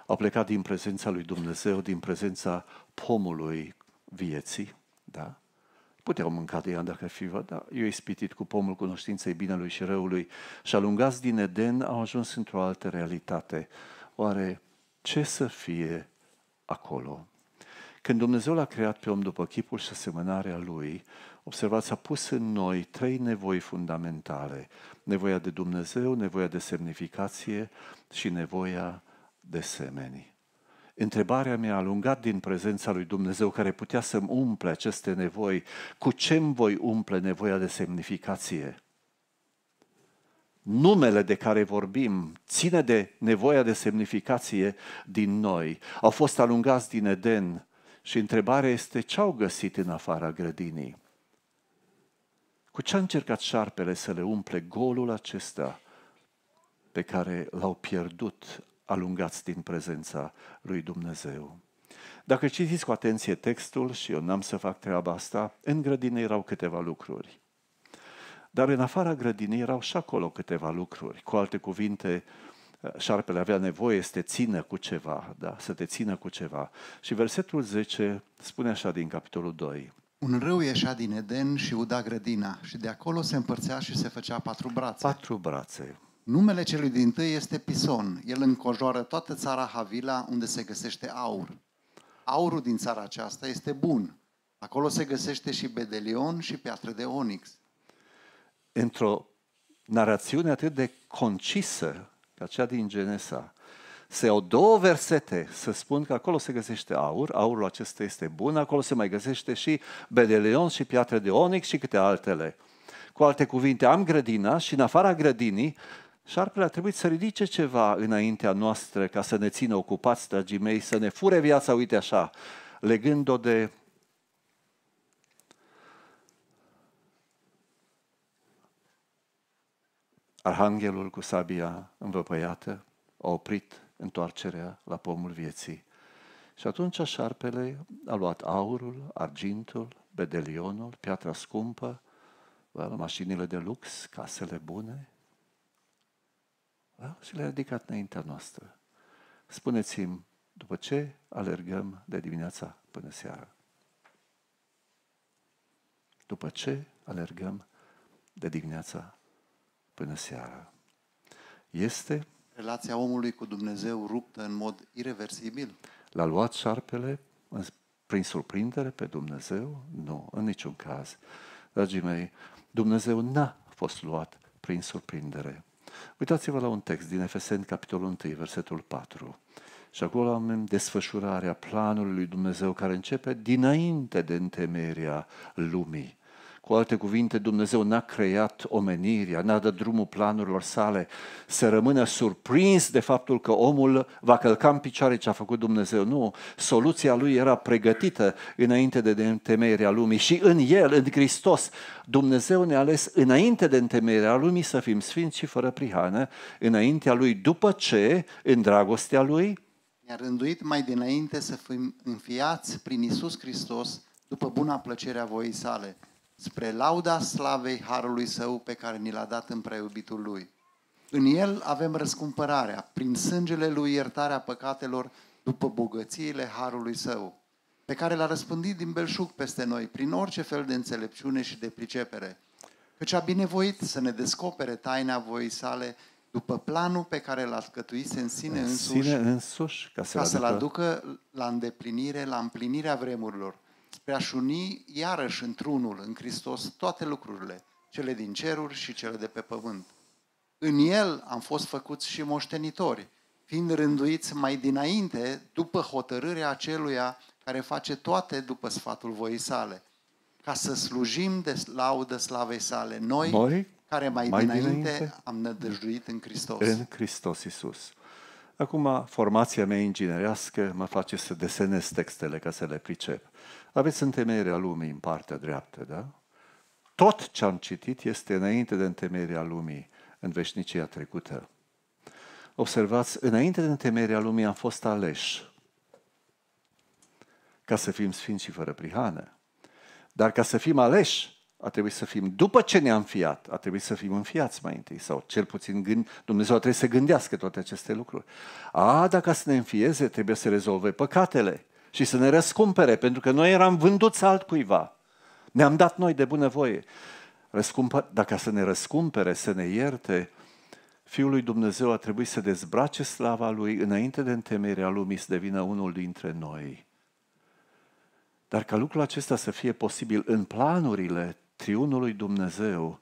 Au plecat din prezența lui Dumnezeu, din prezența pomului vieții, da? Puteau mânca de ea dacă fi, dar eu ispitit cu pomul cunoștinței binelui și răului și alungați din Eden au ajuns într-o altă realitate. Oare ce să fie acolo? Când Dumnezeu l-a creat pe om după chipul și asemănarea lui, observați, a pus în noi trei nevoi fundamentale. Nevoia de Dumnezeu, nevoia de semnificație și nevoia de semeni. Întrebarea mea, a alungat din prezența lui Dumnezeu, care putea să-mi umple aceste nevoi, cu ce îmi voi umple nevoia de semnificație? Numele de care vorbim ține de nevoia de semnificație din noi. Au fost alungați din Eden, și întrebarea este ce au găsit în afara grădinii? Cu ce a încercat șarpele să le umple golul acesta pe care l-au pierdut alungați din prezența lui Dumnezeu? Dacă citiți cu atenție textul, și eu n-am să fac treaba asta, în grădină erau câteva lucruri. Dar în afara grădinii erau și acolo câteva lucruri. Cu alte cuvinte, șarpele avea nevoie să te țină cu ceva, da? să te țină cu ceva. Și versetul 10 spune așa din capitolul 2. Un râu ieșea din Eden și uda grădina și de acolo se împărțea și se făcea patru brațe. Patru brațe. Numele celui din tâi este Pison. El încojoară toată țara Havila unde se găsește aur. Aurul din țara aceasta este bun. Acolo se găsește și bedelion și piatră de onix. Într-o narațiune atât de concisă, ca cea din Genesa, se iau două versete să spun că acolo se găsește aur, aurul acesta este bun, acolo se mai găsește și bedeleon și piatră de onix și câte altele. Cu alte cuvinte, am grădina și în afara grădinii Șarpele a trebuit să ridice ceva înaintea noastră ca să ne țină ocupați, dragii mei, să ne fure viața, uite așa, legând-o de Arhanghelul cu sabia învăpăiată a oprit întoarcerea la pomul vieții. Și atunci șarpele a luat aurul, argintul, bedelionul, piatra scumpă, mașinile de lux, casele bune, da? și le-a ridicat înaintea noastră. Spuneți-mi, după ce alergăm de dimineața până seara? După ce alergăm de dimineața până seara. Este relația omului cu Dumnezeu ruptă în mod irreversibil? L-a luat șarpele prin surprindere pe Dumnezeu? Nu, în niciun caz. Dragii mei, Dumnezeu n-a fost luat prin surprindere. Uitați-vă la un text din Efeseni, capitolul 1, versetul 4. Și acolo avem desfășurarea planului lui Dumnezeu care începe dinainte de întemeierea lumii. Cu alte cuvinte, Dumnezeu n-a creat omenirea, n-a dat drumul planurilor sale să rămână surprins de faptul că omul va călca în picioare ce a făcut Dumnezeu. Nu, soluția lui era pregătită înainte de întemeierea lumii și în el, în Hristos, Dumnezeu ne-a ales înainte de întemeierea lumii să fim sfinți și fără prihană, înaintea lui, după ce, în dragostea lui, ne-a rânduit mai dinainte să fim înfiați prin Isus Hristos după buna plăcerea a voii sale spre lauda slavei harului său pe care ni l-a dat în preubitul lui. În el avem răscumpărarea, prin sângele lui iertarea păcatelor după bogățiile harului său, pe care l-a răspândit din belșug peste noi, prin orice fel de înțelepciune și de pricepere, căci a binevoit să ne descopere taina voii sale după planul pe care l-a scătuise în sine în sine însuși ca să-l aducă la îndeplinire, la împlinirea vremurilor spre a-și uni iarăși într-unul, în Hristos, toate lucrurile, cele din ceruri și cele de pe pământ. În El am fost făcuți și moștenitori, fiind rânduiți mai dinainte, după hotărârea aceluia care face toate după sfatul voii sale, ca să slujim de laudă slavei sale noi, noi care mai, mai dinainte, dinainte am nădăjduit în Hristos. În Hristos Isus. Acum, formația mea inginerească mă face să desenez textele ca să le pricep. Aveți întemeierea lumii în partea dreaptă, da? Tot ce am citit este înainte de întemeierea lumii, în veșnicia trecută. Observați, înainte de întemeierea lumii am fost aleși ca să fim sfinți și fără prihană. Dar ca să fim aleși, a trebuit să fim, după ce ne-am fiat, a trebuit să fim înfiați mai întâi, sau cel puțin gând, Dumnezeu trebuie să gândească toate aceste lucruri. A, dacă să ne înfieze, trebuie să rezolve păcatele și să ne răscumpere, pentru că noi eram vânduți altcuiva. Ne-am dat noi de bunăvoie. Răscumpă, dacă să ne răscumpere, să ne ierte, Fiul lui Dumnezeu a trebuit să dezbrace slava Lui înainte de întemeirea lumii să devină unul dintre noi. Dar ca lucrul acesta să fie posibil în planurile triunului Dumnezeu,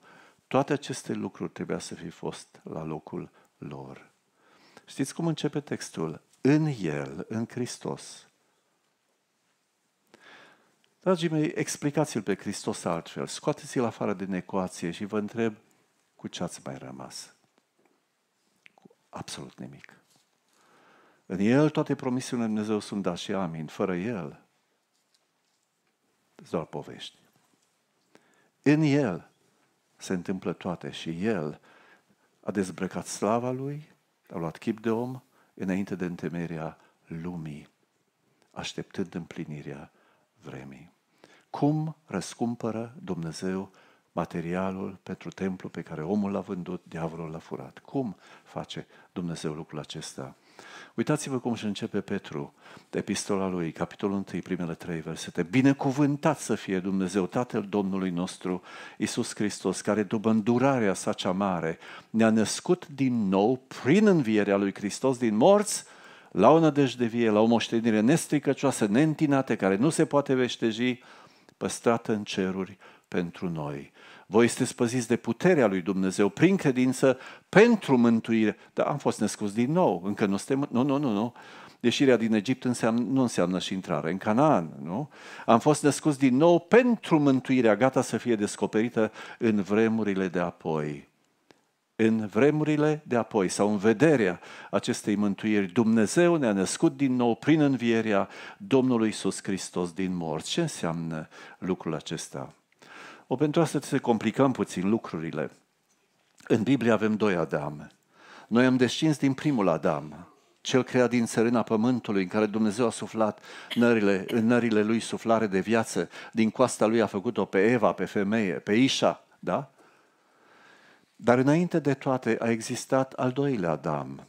toate aceste lucruri trebuia să fi fost la locul lor. Știți cum începe textul? În El, în Hristos, Dragii mei, explicați-l pe Hristos altfel, scoateți-l afară din ecuație și vă întreb cu ce ați mai rămas. Cu absolut nimic. În el toate promisiunile Dumnezeu sunt da și amin. Fără el, doar povești. În el se întâmplă toate și el a dezbrăcat slava lui, a luat chip de om înainte de întemeierea lumii, așteptând împlinirea vremii cum răscumpără Dumnezeu materialul pentru templu pe care omul l-a vândut, diavolul l-a furat. Cum face Dumnezeu lucrul acesta? Uitați-vă cum își începe Petru epistola lui, capitolul 1, primele trei versete. Binecuvântat să fie Dumnezeu, Tatăl Domnului nostru, Isus Hristos, care după îndurarea sa cea mare ne-a născut din nou prin învierea lui Hristos din morți, la o nădejde vie, la o moștenire nestricăcioasă, neîntinată, care nu se poate veșteji, păstrată în ceruri pentru noi. Voi sunteți păziți de puterea lui Dumnezeu prin credință pentru mântuire. Dar am fost născuți din nou, încă nu suntem... Nu, nu, nu, nu. Ieșirea din Egipt înseamnă, nu înseamnă și intrare în Canaan, nu? Am fost născuți din nou pentru mântuirea, gata să fie descoperită în vremurile de apoi în vremurile de apoi sau în vederea acestei mântuiri. Dumnezeu ne-a născut din nou prin învierea Domnului Iisus Hristos din morți. Ce înseamnă lucrul acesta? O, pentru asta să complicăm puțin lucrurile. În Biblie avem doi Adam. Noi am descins din primul Adam, cel creat din țărâna pământului, în care Dumnezeu a suflat nările, în nările lui suflare de viață, din coasta lui a făcut-o pe Eva, pe femeie, pe Isha, da? Dar înainte de toate a existat al doilea Adam.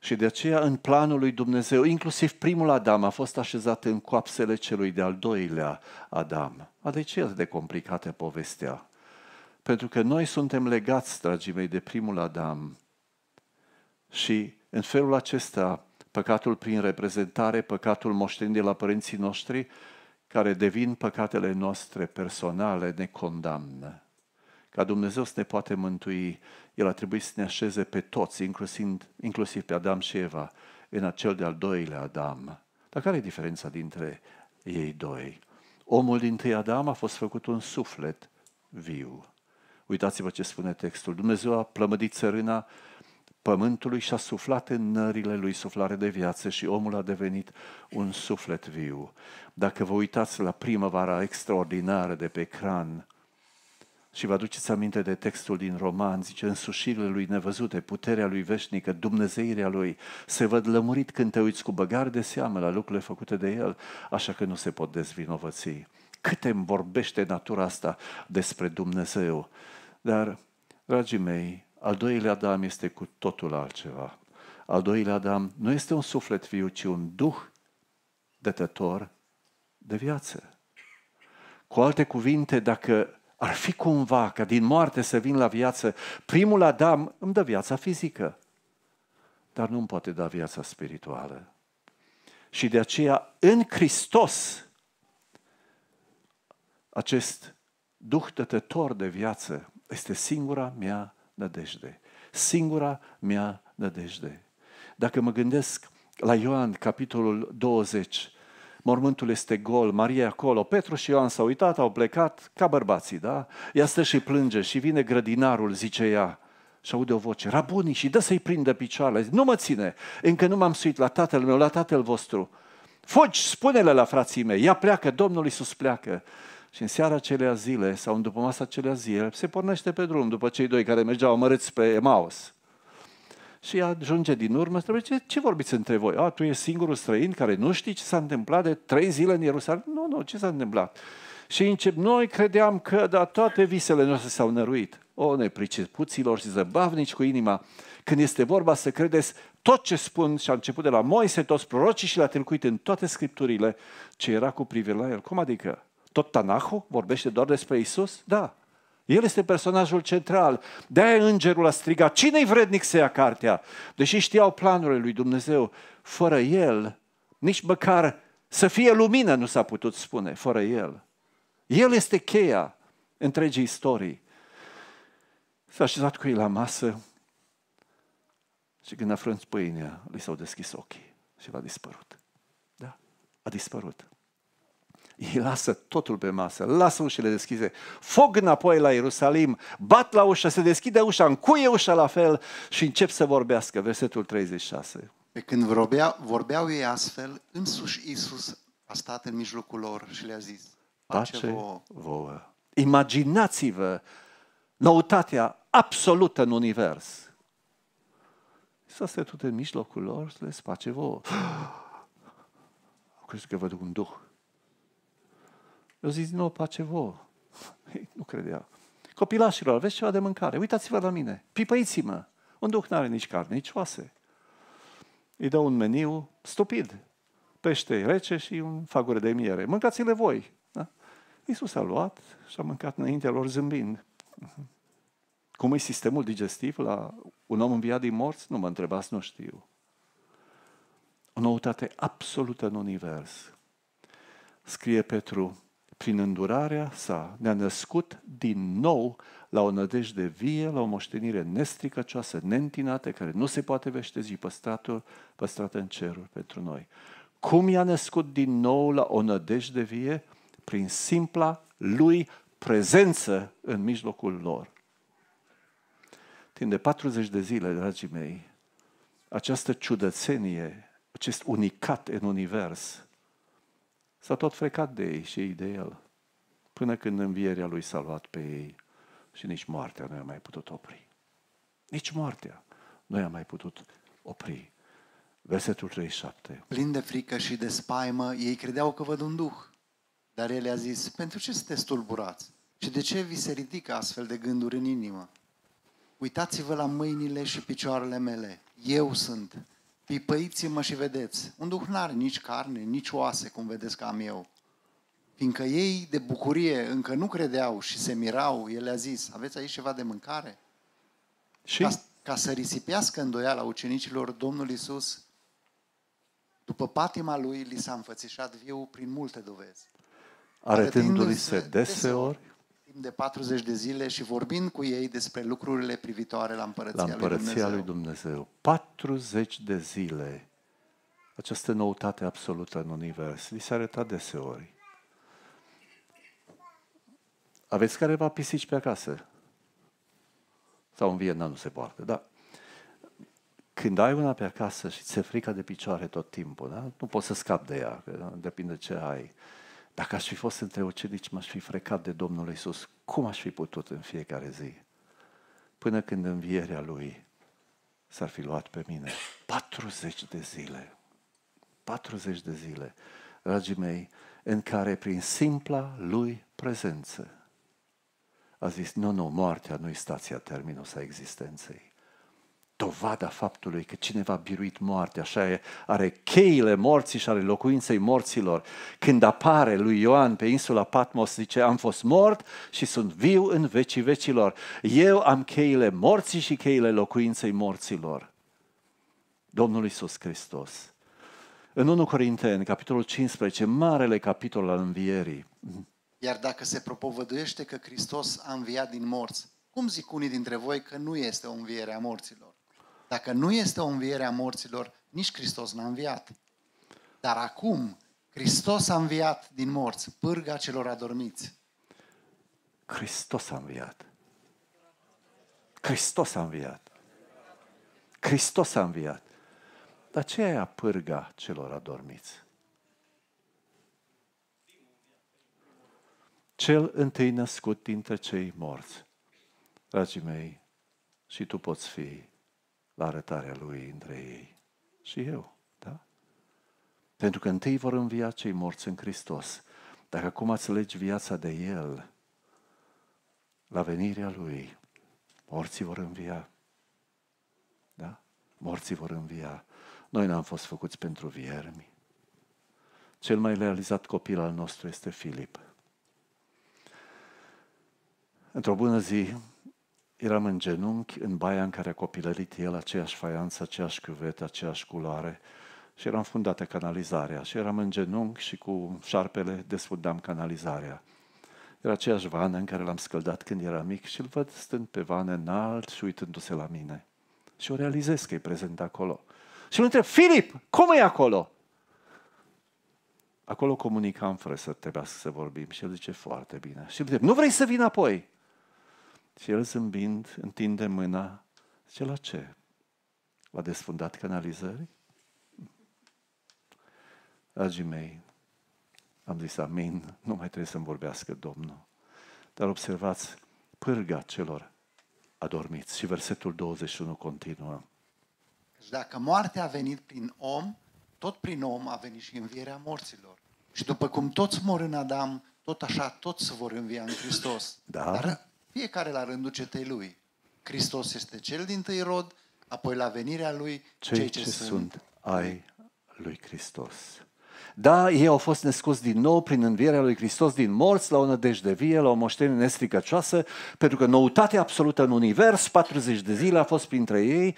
Și de aceea în planul lui Dumnezeu, inclusiv primul Adam a fost așezat în coapsele celui de-al doilea Adam. Adică ce de complicată povestea. Pentru că noi suntem legați, dragii mei, de primul Adam. Și în felul acesta, păcatul prin reprezentare, păcatul moștenit de la părinții noștri, care devin păcatele noastre personale, ne condamnă. Ca Dumnezeu să ne poate mântui, El a trebuit să ne așeze pe toți, inclusiv, inclusiv pe Adam și Eva, în acel de-al doilea Adam. Dar care e diferența dintre ei doi? Omul din tâi Adam a fost făcut un suflet viu. Uitați-vă ce spune textul. Dumnezeu a plămădit țărâna pământului și a suflat în nările lui suflare de viață și omul a devenit un suflet viu. Dacă vă uitați la primăvara extraordinară de pe ecran, și vă aduceți aminte de textul din Roman, zice, însușirile lui nevăzute, puterea lui veșnică, dumnezeirea lui, se văd lămurit când te uiți cu băgar de seamă la lucrurile făcute de el, așa că nu se pot dezvinovăți. Câte îmi vorbește natura asta despre Dumnezeu. Dar, dragii mei, al doilea Adam este cu totul altceva. Al doilea Adam nu este un suflet viu, ci un duh detător de viață. Cu alte cuvinte, dacă ar fi cumva că din moarte să vin la viață, primul Adam îmi dă viața fizică, dar nu îmi poate da viața spirituală. Și de aceea, în Hristos, acest Duh dătător de viață este singura mea nădejde. Singura mea nădejde. Dacă mă gândesc la Ioan, capitolul 20, Mormântul este gol, Maria e acolo. Petru și Ioan s-au uitat, au plecat ca bărbații, da? Ea stă și plânge și vine grădinarul, zice ea. Și aude o voce, rabuni și dă să-i prindă picioarele. nu mă ține, încă nu m-am suit la tatăl meu, la tatăl vostru. Fugi, spune-le la frații mei, ea pleacă, Domnul Iisus pleacă. Și în seara acelea zile, sau în după masa acelea zile, se pornește pe drum după cei doi care mergeau mărâți pe Emaus și ajunge din urmă, trebuie ce, ce vorbiți între voi? A, tu ești singurul străin care nu știi ce s-a întâmplat de trei zile în Ierusalim? Nu, nu, ce s-a întâmplat? Și încep, noi credeam că, da, toate visele noastre s-au năruit. O, nepricepuților și zăbavnici cu inima, când este vorba să credeți tot ce spun și a început de la Moise, toți prorocii și l-a trecut în toate scripturile ce era cu privire la el. Cum adică? Tot Tanahu vorbește doar despre Isus? Da. El este personajul central. De-aia îngerul a strigat, cine-i vrednic să ia cartea? Deși știau planurile lui Dumnezeu, fără el, nici măcar să fie lumină nu s-a putut spune, fără el. El este cheia întregii istorii. S-a așezat cu ei la masă și când a frânt pâinea, li s-au deschis ochii și l a dispărut. Da, a dispărut ei lasă totul pe masă, lasă ușile deschise, fog înapoi la Ierusalim, bat la ușa se deschide ușa, încuie ușa la fel și încep să vorbească, versetul 36. Pe când vorbea, vorbeau ei astfel, însuși Isus a stat în mijlocul lor și le-a zis, pace, pace vouă. vouă. Imaginați-vă noutatea absolută în univers. Să stă tot în mijlocul lor, le space vouă. Au că văd un duh. Eu zic din nou, pace vouă. nu credea. Copilașilor, aveți ceva de mâncare? Uitați-vă la mine, pipăiți-mă. Un duc nu are nici carne, nici oase. Îi dă un meniu stupid. Pește rece și un fagure de miere. Mâncați-le voi. Da? Iisus a luat și a mâncat înaintea lor zâmbind. Cum e sistemul digestiv la un om înviat din morți? Nu mă întrebați, nu știu. O noutate absolută în univers. Scrie Petru, prin îndurarea sa, ne-a născut din nou la o nădejde vie, la o moștenire nestricăcioasă, neîntinată, care nu se poate veștezi păstratul, păstrată în cerul pentru noi. Cum i-a născut din nou la o nădejde vie? Prin simpla lui prezență în mijlocul lor. Timp de 40 de zile, dragii mei, această ciudățenie, acest unicat în univers, S-a tot frecat de ei și ei de el. Până când învierea lui s-a luat pe ei și nici moartea nu i-a mai putut opri. Nici moartea nu i-a mai putut opri. Versetul 37. Plin de frică și de spaimă, ei credeau că văd un duh. Dar el a zis, pentru ce sunteți tulburați? Și de ce vi se ridică astfel de gânduri în inimă? Uitați-vă la mâinile și picioarele mele. Eu sunt pipăiți-mă și vedeți. Un duh nu are nici carne, nici oase, cum vedeți că am eu. Fiindcă ei de bucurie încă nu credeau și se mirau, el a zis, aveți aici ceva de mâncare? Și? Ca, ca să risipească îndoiala ucenicilor, Domnul Iisus, după patima lui, li s-a înfățișat viu prin multe dovezi. Arătându-li se deseori, timp de 40 de zile și vorbind cu ei despre lucrurile privitoare la împărăția, la împărăția lui, Dumnezeu. lui Dumnezeu. 40 de zile. Această noutate absolută în univers. Li s-a arătat deseori. Aveți careva pisici pe acasă? Sau în Viena nu se poartă, da. Când ai una pe acasă și ți-e frica de picioare tot timpul, da? nu poți să scapi de ea, că depinde ce ai dacă aș fi fost între ucenici, m-aș fi frecat de Domnul Isus. Cum aș fi putut în fiecare zi? Până când învierea lui s-ar fi luat pe mine. 40 de zile. 40 de zile, dragii mei, în care prin simpla lui prezență a zis, nu, nu, moartea nu-i stația terminus a existenței dovada faptului că cineva a biruit moartea, așa e, are cheile morții și are locuinței morților. Când apare lui Ioan pe insula Patmos, zice, am fost mort și sunt viu în vecii vecilor. Eu am cheile morții și cheile locuinței morților. Domnul Isus Hristos. În 1 Corinteni, capitolul 15, marele capitol al învierii. Iar dacă se propovăduiește că Hristos a înviat din morți, cum zic unii dintre voi că nu este o înviere a morților? Dacă nu este o înviere a morților, nici Hristos n-a înviat. Dar acum, Hristos a înviat din morți, pârga celor adormiți. Hristos a înviat. Hristos a înviat. Hristos a înviat. Dar ce e pârga celor adormiți? Cel întâi născut dintre cei morți. Dragii mei, și tu poți fi la arătarea Lui între ei. Și eu, da? Pentru că întâi vor învia cei morți în Hristos. Dacă acum ați legi viața de El, la venirea Lui, morții vor învia. Da? Morții vor învia. Noi n-am fost făcuți pentru viermi. Cel mai realizat copil al nostru este Filip. Într-o bună zi, Eram în genunchi în baia în care a copilărit el, aceeași faianță, aceeași cuvetă, aceeași culoare și eram fundată canalizarea și eram în genunchi și cu șarpele desfundam canalizarea. Era aceeași vană în care l-am scăldat când era mic și îl văd stând pe vană înalt și uitându-se la mine. Și o realizez că e prezent acolo. Și îl întreb, Filip, cum e acolo? Acolo comunicam fără să trebuiască să vorbim și el zice, foarte bine. Și îl întreb, nu vrei să vin apoi? Și el zâmbind, întinde mâna, zice, la ce? A desfundat canalizării? Dragii mei, am zis amin, nu mai trebuie să-mi vorbească Domnul. Dar observați pârga celor adormiți. Și versetul 21 continuă. Și deci dacă moartea a venit prin om, tot prin om a venit și învierea morților. Și după cum toți mor în Adam, tot așa toți vor învia în Hristos. Da. Dar fiecare la rândul cetei lui. Hristos este cel din tâi rod, apoi la venirea lui, cei, cei ce, ce sunt, sunt ai lui Hristos. Da, ei au fost născuți din nou prin învierea lui Hristos din morți la o nădejde vie, la o moștenire nestricăcioasă, pentru că noutatea absolută în univers, 40 de zile a fost printre ei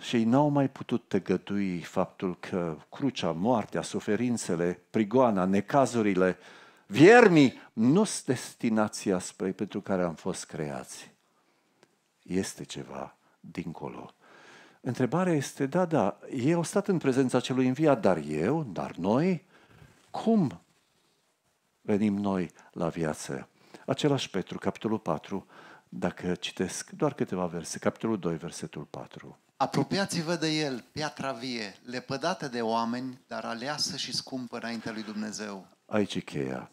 și ei n-au mai putut tăgădui faptul că crucea, moartea, suferințele, prigoana, necazurile, uh, Viermii nu sunt destinația spre pentru care am fost creați. Este ceva dincolo. Întrebarea este, da, da, ei au stat în prezența celui înviat, dar eu, dar noi, cum venim noi la viață? Același Petru, capitolul 4, dacă citesc doar câteva verse, capitolul 2, versetul 4. Apropiați-vă de el, piatra vie, lepădată de oameni, dar aleasă și scumpă înaintea lui Dumnezeu. Aici e cheia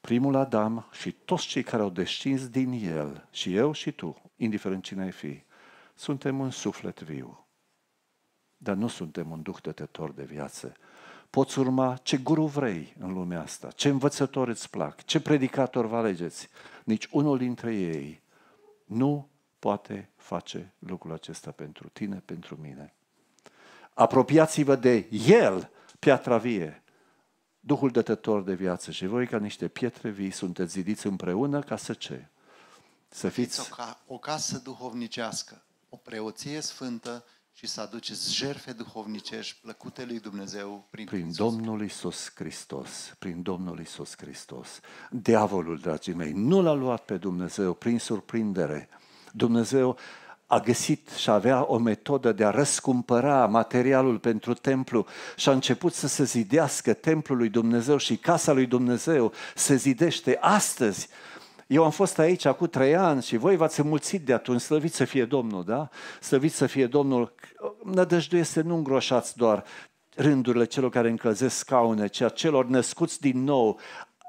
primul Adam și toți cei care au descins din el, și eu și tu, indiferent cine ai fi, suntem un suflet viu. Dar nu suntem un duh dătător de viață. Poți urma ce guru vrei în lumea asta, ce învățători îți plac, ce predicator vă alegeți. Nici unul dintre ei nu poate face lucrul acesta pentru tine, pentru mine. Apropiați-vă de El, piatra vie, Duhul dătător de viață și voi ca niște pietre vii sunteți zidiți împreună ca să ce? Să fiți... O, ca, o casă duhovnicească, o preoție sfântă și să aduceți jerfe duhovnicești plăcute lui Dumnezeu prin, prin Iisus. Domnul Isus Hristos. Prin Domnul Isus Hristos. Diavolul, dragii mei, nu l-a luat pe Dumnezeu prin surprindere. Dumnezeu a găsit și avea o metodă de a răscumpăra materialul pentru templu și a început să se zidească templul lui Dumnezeu și casa lui Dumnezeu se zidește astăzi. Eu am fost aici acum trei ani și voi v-ați mulțit de atunci, slăvit să fie Domnul, da? Slăvit să fie Domnul. Nădăjduie să nu îngroșați doar rândurile celor care încălzesc scaune, ci a celor născuți din nou,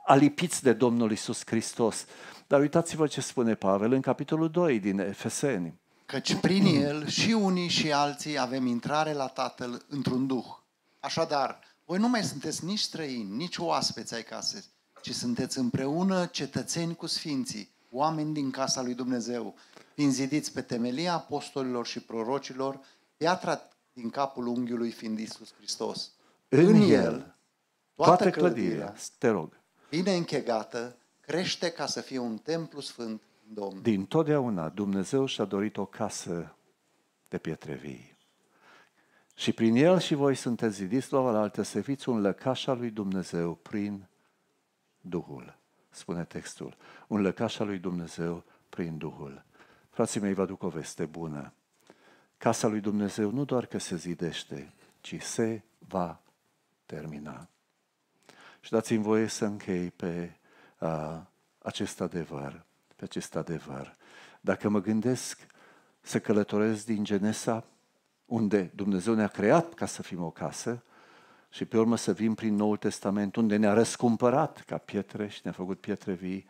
alipiți de Domnul Isus Hristos. Dar uitați-vă ce spune Pavel în capitolul 2 din Efeseni căci prin el și unii și alții avem intrare la Tatăl într-un duh. Așadar, voi nu mai sunteți nici străini, nici oaspeți ai casei, ci sunteți împreună cetățeni cu sfinții, oameni din casa lui Dumnezeu, fiind zidiți pe temelia apostolilor și prorocilor, piatra din capul unghiului fiind Isus Hristos. În, În el, toată clădirea, te rog, bine închegată, crește ca să fie un templu sfânt Domnul. Din totdeauna Dumnezeu și-a dorit o casă de pietre vii. Și prin el și voi sunteți zidiți la altă să fiți un lăcaș al lui Dumnezeu prin Duhul. Spune textul. Un lăcaș al lui Dumnezeu prin Duhul. Frații mei, vă aduc o veste bună. Casa lui Dumnezeu nu doar că se zidește, ci se va termina. Și dați-mi voie să închei pe uh, acest adevăr pe acest adevăr. Dacă mă gândesc să călătoresc din Genesa, unde Dumnezeu ne-a creat ca să fim o casă, și pe urmă să vin prin Noul Testament, unde ne-a răscumpărat ca pietre și ne-a făcut pietre vii,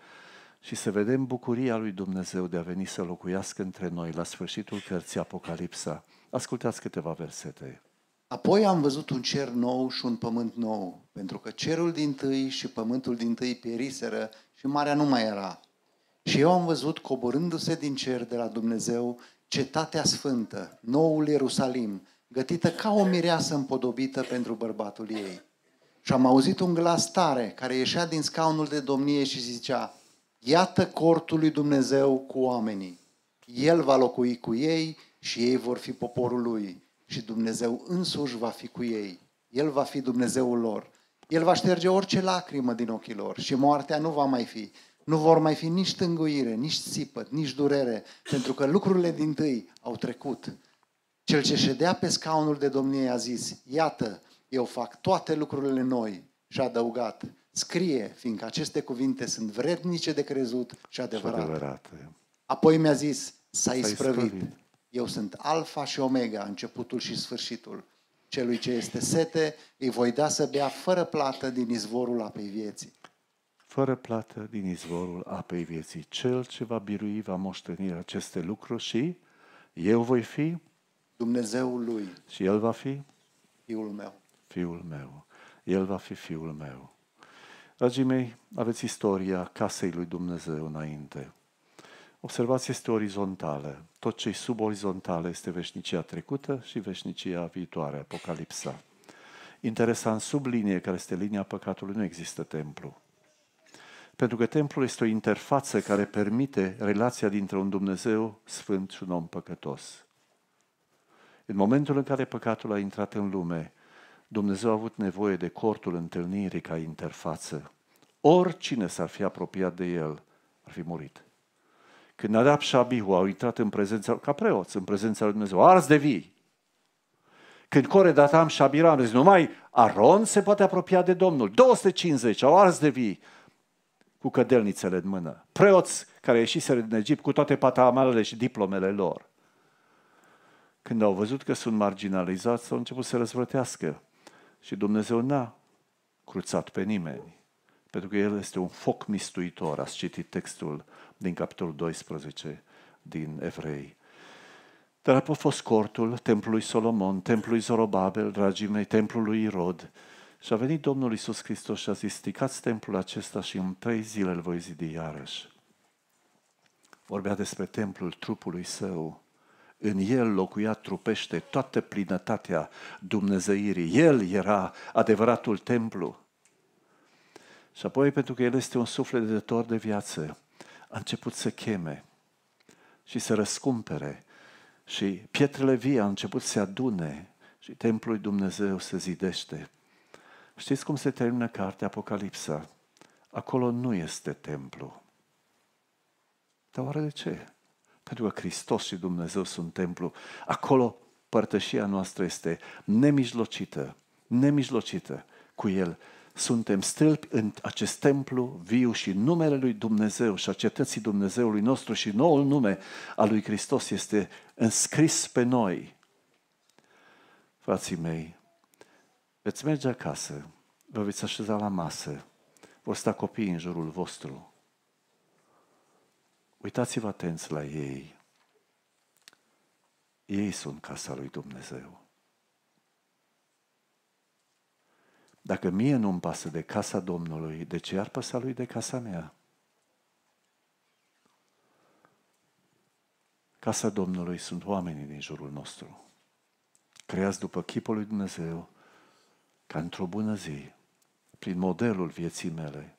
și să vedem bucuria lui Dumnezeu de a veni să locuiască între noi la sfârșitul cărții Apocalipsa. Ascultați câteva versete. Apoi am văzut un cer nou și un pământ nou, pentru că cerul din tâi și pământul din tâi pieriseră și marea nu mai era. Și eu am văzut coborându-se din cer de la Dumnezeu cetatea sfântă, noul Ierusalim, gătită ca o mireasă împodobită pentru bărbatul ei. Și am auzit un glas tare care ieșea din scaunul de domnie și zicea, Iată cortul lui Dumnezeu cu oamenii. El va locui cu ei și ei vor fi poporul lui și Dumnezeu însuși va fi cu ei. El va fi Dumnezeul lor. El va șterge orice lacrimă din ochii lor și moartea nu va mai fi nu vor mai fi nici tânguire, nici țipăt, nici durere, pentru că lucrurile din tâi au trecut. Cel ce ședea pe scaunul de domnie a zis, iată, eu fac toate lucrurile noi și a adăugat, scrie, fiindcă aceste cuvinte sunt vrednice de crezut și adevărate. Și adevărate. Apoi mi-a zis, s-a isprăvit. Eu sunt alfa și omega, începutul și sfârșitul. Celui ce este sete, îi voi da să bea fără plată din izvorul apei vieții fără plată din izvorul apei vieții. Cel ce va birui va moșteni aceste lucruri și eu voi fi Dumnezeul lui. Și el va fi Fiul meu. Fiul meu. El va fi Fiul meu. Dragii mei, aveți istoria casei lui Dumnezeu înainte. Observați, este orizontală. Tot ce e sub orizontală este veșnicia trecută și veșnicia viitoare, Apocalipsa. Interesant, sub linie, care este linia păcatului, nu există templu. Pentru că templul este o interfață care permite relația dintre un Dumnezeu sfânt și un om păcătos. În momentul în care păcatul a intrat în lume, Dumnezeu a avut nevoie de cortul întâlnirii ca interfață. Oricine s-ar fi apropiat de el, ar fi murit. Când Nadab și Abihu au intrat în prezența, ca preoți, în prezența lui Dumnezeu, ars de vii. Când Core, Datam și Abiram zic, numai Aron se poate apropia de Domnul. 250 au ars de vii cu cădelnițele în mână. Preoți care ieșiseră din Egipt cu toate patamalele și diplomele lor. Când au văzut că sunt marginalizați, au început să răzvrătească. Și Dumnezeu n-a cruțat pe nimeni. Pentru că el este un foc mistuitor. Ați citit textul din capitolul 12 din Evrei. Dar apoi a fost cortul templului Solomon, templului Zorobabel, dragii mei, templului Irod, și a venit Domnul Isus Hristos și a zis, sticați templul acesta și în trei zile îl voi zidi iarăși. Vorbea despre templul trupului său. În el locuia trupește toată plinătatea Dumnezeirii. El era adevăratul templu. Și apoi, pentru că el este un suflet de tor de viață, a început să cheme și să răscumpere. Și pietrele vie a început să se adune și templul Dumnezeu se zidește. Știți cum se termină cartea Apocalipsa? Acolo nu este templu. Dar oare de ce? Pentru că Hristos și Dumnezeu sunt templu. Acolo părtășia noastră este nemijlocită, nemijlocită cu El. Suntem stâlpi în acest templu viu și numele lui Dumnezeu și a cetății Dumnezeului nostru și noul nume al lui Hristos este înscris pe noi. Frații mei, Veți merge acasă, vă veți așeza la masă, vor sta copiii în jurul vostru. Uitați-vă atenți la ei. Ei sunt casa lui Dumnezeu. Dacă mie nu-mi pasă de casa Domnului, de ce ar păsa lui de casa mea? Casa Domnului sunt oamenii din jurul nostru, creați după chipul lui Dumnezeu, ca într-o bună zi, prin modelul vieții mele,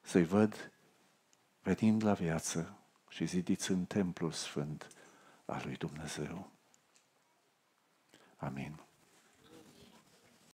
să-i văd venind la viață și zidiți în templul sfânt al lui Dumnezeu. Amin.